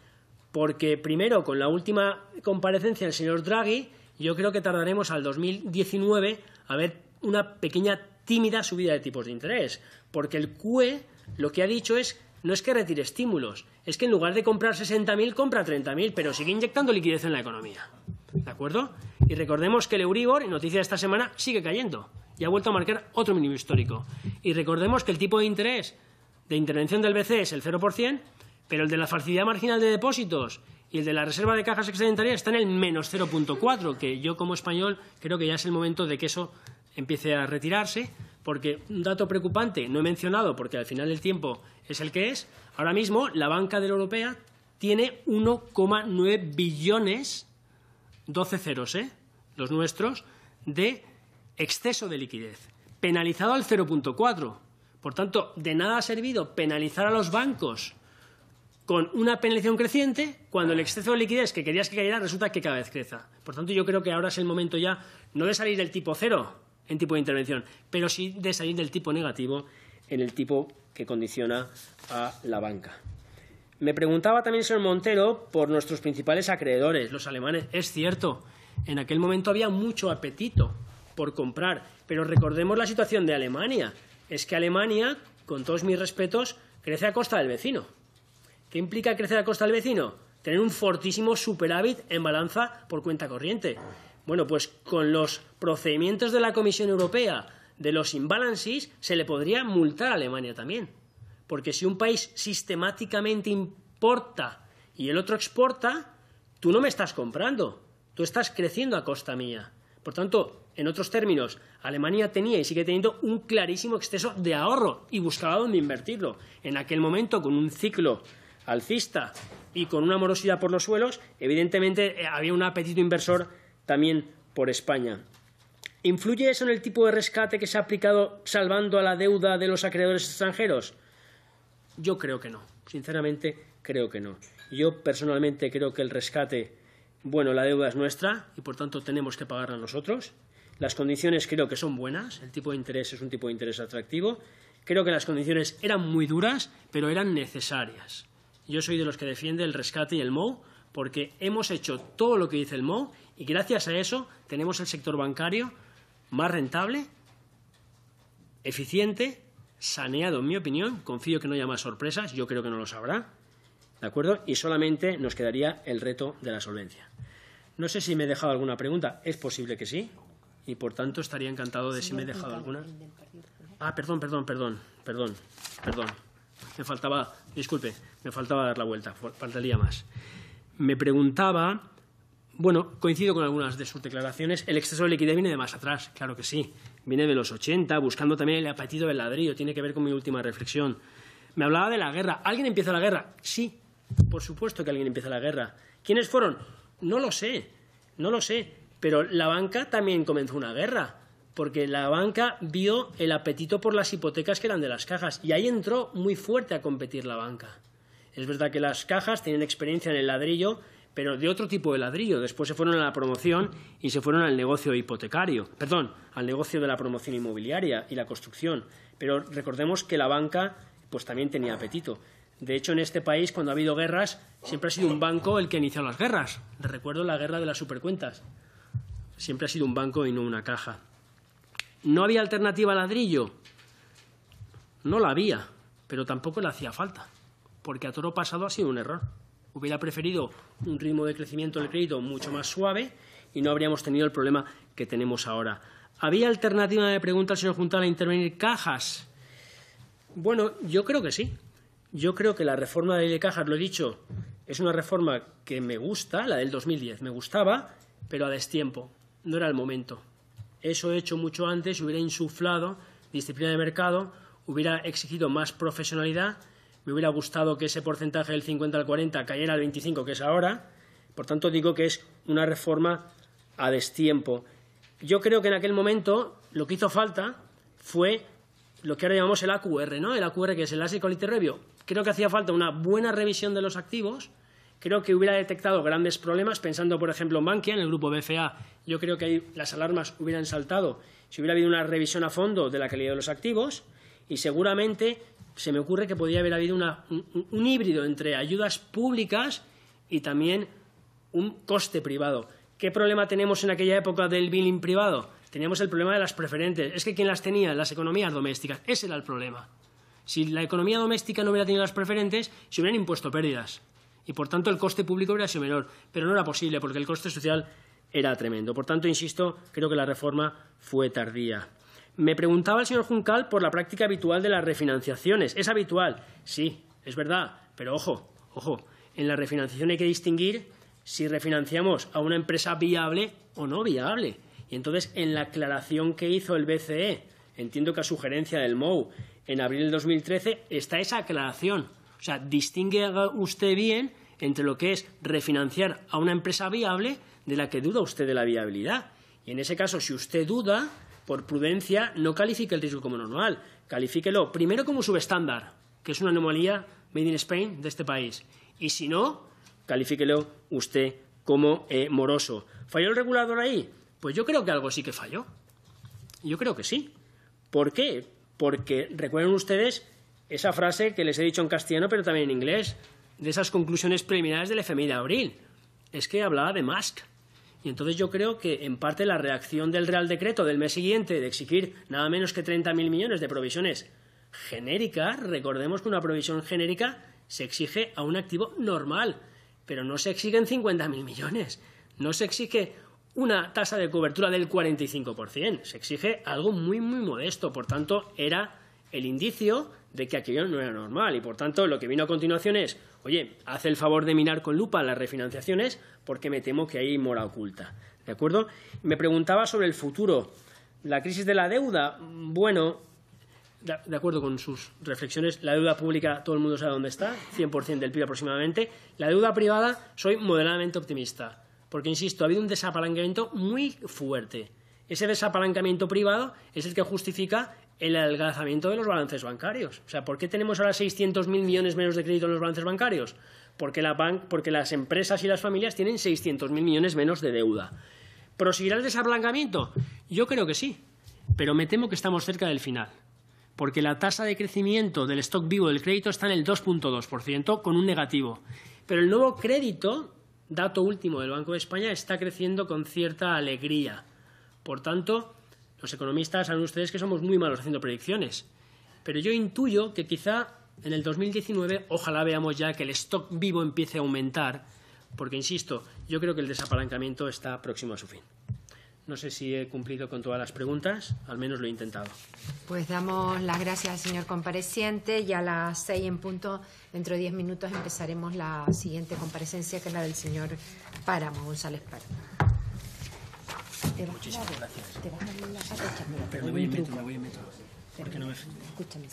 porque primero, con la última comparecencia del señor Draghi, yo creo que tardaremos al 2019 a ver una pequeña tímida subida de tipos de interés, porque el QE lo que ha dicho es no es que retire estímulos, es que en lugar de comprar 60.000 compra 30.000, pero sigue inyectando liquidez en la economía. ¿De acuerdo? Y recordemos que el Euribor, noticia de esta semana, sigue cayendo y ha vuelto a marcar otro mínimo histórico. Y recordemos que el tipo de interés de intervención del BCE es el 0%, pero el de la facilidad marginal de depósitos y el de la reserva de cajas excedentarias está en el menos 0.4, que yo como español creo que ya es el momento de que eso empiece a retirarse, porque un dato preocupante, no he mencionado porque al final del tiempo es el que es, ahora mismo la banca de la europea tiene 1,9 billones, 12 ceros, ¿eh? los nuestros, de exceso de liquidez, penalizado al 0,4. Por tanto, de nada ha servido penalizar a los bancos con una penalización creciente cuando el exceso de liquidez que querías que cayera resulta que cada vez creza. Por tanto, yo creo que ahora es el momento ya no de salir del tipo cero, en tipo de intervención, pero sí de salir del tipo negativo en el tipo que condiciona a la banca. Me preguntaba también señor Montero por nuestros principales acreedores, los alemanes. Es cierto, en aquel momento había mucho apetito por comprar, pero recordemos la situación de Alemania. Es que Alemania, con todos mis respetos, crece a costa del vecino. ¿Qué implica crecer a costa del vecino? Tener un fortísimo superávit en balanza por cuenta corriente. Bueno, pues con los procedimientos de la Comisión Europea de los imbalances se le podría multar a Alemania también. Porque si un país sistemáticamente importa y el otro exporta, tú no me estás comprando, tú estás creciendo a costa mía. Por tanto, en otros términos, Alemania tenía y sigue teniendo un clarísimo exceso de ahorro y buscaba dónde invertirlo. En aquel momento, con un ciclo alcista y con una morosidad por los suelos, evidentemente eh, había un apetito inversor también por España. ¿Influye eso en el tipo de rescate que se ha aplicado salvando a la deuda de los acreedores extranjeros? Yo creo que no. Sinceramente, creo que no. Yo personalmente creo que el rescate, bueno, la deuda es nuestra y por tanto tenemos que pagarla nosotros. Las condiciones creo que son buenas, el tipo de interés es un tipo de interés atractivo. Creo que las condiciones eran muy duras, pero eran necesarias. Yo soy de los que defiende el rescate y el MOU porque hemos hecho todo lo que dice el MO y gracias a eso tenemos el sector bancario más rentable, eficiente, saneado, en mi opinión. Confío que no haya más sorpresas, yo creo que no lo sabrá. ¿De acuerdo? Y solamente nos quedaría el reto de la solvencia. No sé si me he dejado alguna pregunta, es posible que sí, y por tanto estaría encantado de si me he dejado alguna. Ah, perdón, perdón, perdón, perdón, perdón. Me faltaba, disculpe, me faltaba dar la vuelta, faltaría más me preguntaba, bueno, coincido con algunas de sus declaraciones, el exceso de liquidez viene de más atrás, claro que sí, viene de los 80, buscando también el apetito del ladrillo, tiene que ver con mi última reflexión. Me hablaba de la guerra, ¿alguien empieza la guerra? Sí, por supuesto que alguien empieza la guerra. ¿Quiénes fueron? No lo sé, no lo sé, pero la banca también comenzó una guerra porque la banca vio el apetito por las hipotecas que eran de las cajas y ahí entró muy fuerte a competir la banca. Es verdad que las cajas tienen experiencia en el ladrillo, pero de otro tipo de ladrillo. Después se fueron a la promoción y se fueron al negocio hipotecario, perdón, al negocio de la promoción inmobiliaria y la construcción. Pero recordemos que la banca pues también tenía apetito. De hecho, en este país, cuando ha habido guerras, siempre ha sido un banco el que ha iniciado las guerras. Recuerdo la guerra de las supercuentas. Siempre ha sido un banco y no una caja. ¿No había alternativa al ladrillo? No la había, pero tampoco le hacía falta porque a toro pasado ha sido un error. Hubiera preferido un ritmo de crecimiento del crédito mucho más suave y no habríamos tenido el problema que tenemos ahora. ¿Había alternativa de pregunta al señor Juntal a intervenir cajas? Bueno, yo creo que sí. Yo creo que la reforma de cajas, lo he dicho, es una reforma que me gusta, la del 2010, me gustaba, pero a destiempo, no era el momento. Eso he hecho mucho antes, hubiera insuflado disciplina de mercado, hubiera exigido más profesionalidad me hubiera gustado que ese porcentaje del 50 al 40 cayera al 25, que es ahora. Por tanto, digo que es una reforma a destiempo. Yo creo que en aquel momento lo que hizo falta fue lo que ahora llamamos el AQR, ¿no? El AQR que es el Asset Quality Review. Creo que hacía falta una buena revisión de los activos. Creo que hubiera detectado grandes problemas, pensando, por ejemplo, en Bankia, en el grupo BFA. Yo creo que ahí las alarmas hubieran saltado si hubiera habido una revisión a fondo de la calidad de los activos y seguramente se me ocurre que podría haber habido un, híbrido entre ayudas públicas y también un coste privado. ¿Qué problema tenemos en aquella época del billing privado? Teníamos el problema de las preferentes. Es que quien las tenía, las economías domésticas. Ese era el problema. Si la economía doméstica no hubiera tenido las preferentes, se hubieran impuesto pérdidas. Y por tanto el coste público hubiera sido menor. Pero no era posible porque el coste social era tremendo. Por tanto, insisto, creo que la reforma fue tardía. Me preguntaba el señor Juncal por la práctica habitual de las refinanciaciones. ¿Es habitual? Sí, es verdad, pero ojo, ojo, en la refinanciación hay que distinguir si refinanciamos a una empresa viable o no viable. Y entonces, en la aclaración que hizo el BCE, entiendo que a sugerencia del MOU, en abril del 2013, está esa aclaración. O sea, distingue usted bien entre lo que es refinanciar a una empresa viable de la que duda usted de la viabilidad. Y en ese caso, si usted duda, por prudencia, no califique el riesgo como normal, califíquelo primero como subestándar, que es una anomalía made in Spain de este país, y si no, califíquelo usted como eh, moroso. ¿Falló el regulador ahí? Pues yo creo que algo sí que falló. Yo creo que sí. ¿Por qué? Porque recuerden ustedes esa frase que les he dicho en castellano, pero también en inglés, de esas conclusiones preliminares del FMI de abril. Es que hablaba de Musk. Y entonces yo creo que, en parte, la reacción del Real Decreto del mes siguiente de exigir nada menos que 30.000 millones de provisiones genéricas, recordemos que una provisión genérica se exige a un activo normal, pero no se exigen 50.000 millones, no se exige una tasa de cobertura del 45%, se exige algo muy, muy modesto, por tanto, era el indicio de que aquello no era normal y por tanto lo que vino a continuación es, oye, haz el favor de minar con lupa las refinanciaciones porque me temo que hay mora oculta. ¿De acuerdo? Me preguntaba sobre el futuro. La crisis de la deuda, bueno, de acuerdo con sus reflexiones, la deuda pública todo el mundo sabe dónde está, 100% del PIB aproximadamente. La deuda privada soy moderadamente optimista, porque insisto, ha habido un desapalancamiento muy fuerte. Ese desapalancamiento privado es el que justifica el adelgazamiento de los balances bancarios. O sea, ¿por qué tenemos ahora 600.000 millones menos de crédito en los balances bancarios? Porque, las empresas y las familias tienen 600.000 millones menos de deuda. ¿Proseguirá el desablancamiento? Yo creo que sí, pero me temo que estamos cerca del final, porque la tasa de crecimiento del stock vivo del crédito está en el 2.2%, con un negativo. Pero el nuevo crédito, dato último del Banco de España, está creciendo con cierta alegría. Por tanto, los economistas saben ustedes que somos muy malos haciendo predicciones, pero yo intuyo que quizá en el 2019 ojalá veamos ya que el stock vivo empiece a aumentar, porque, insisto, yo creo que el desapalancamiento está próximo a su fin. No sé si he cumplido con todas las preguntas, al menos lo he intentado. Pues damos las gracias al señor compareciente y a las seis en punto, dentro de diez minutos, empezaremos la siguiente comparecencia, que es la del señor Páramo, González Páramo. Te vas a dar, Te vas a la Mira, Pero me voy a meter, me voy a meter, Porque no me... Escúchame.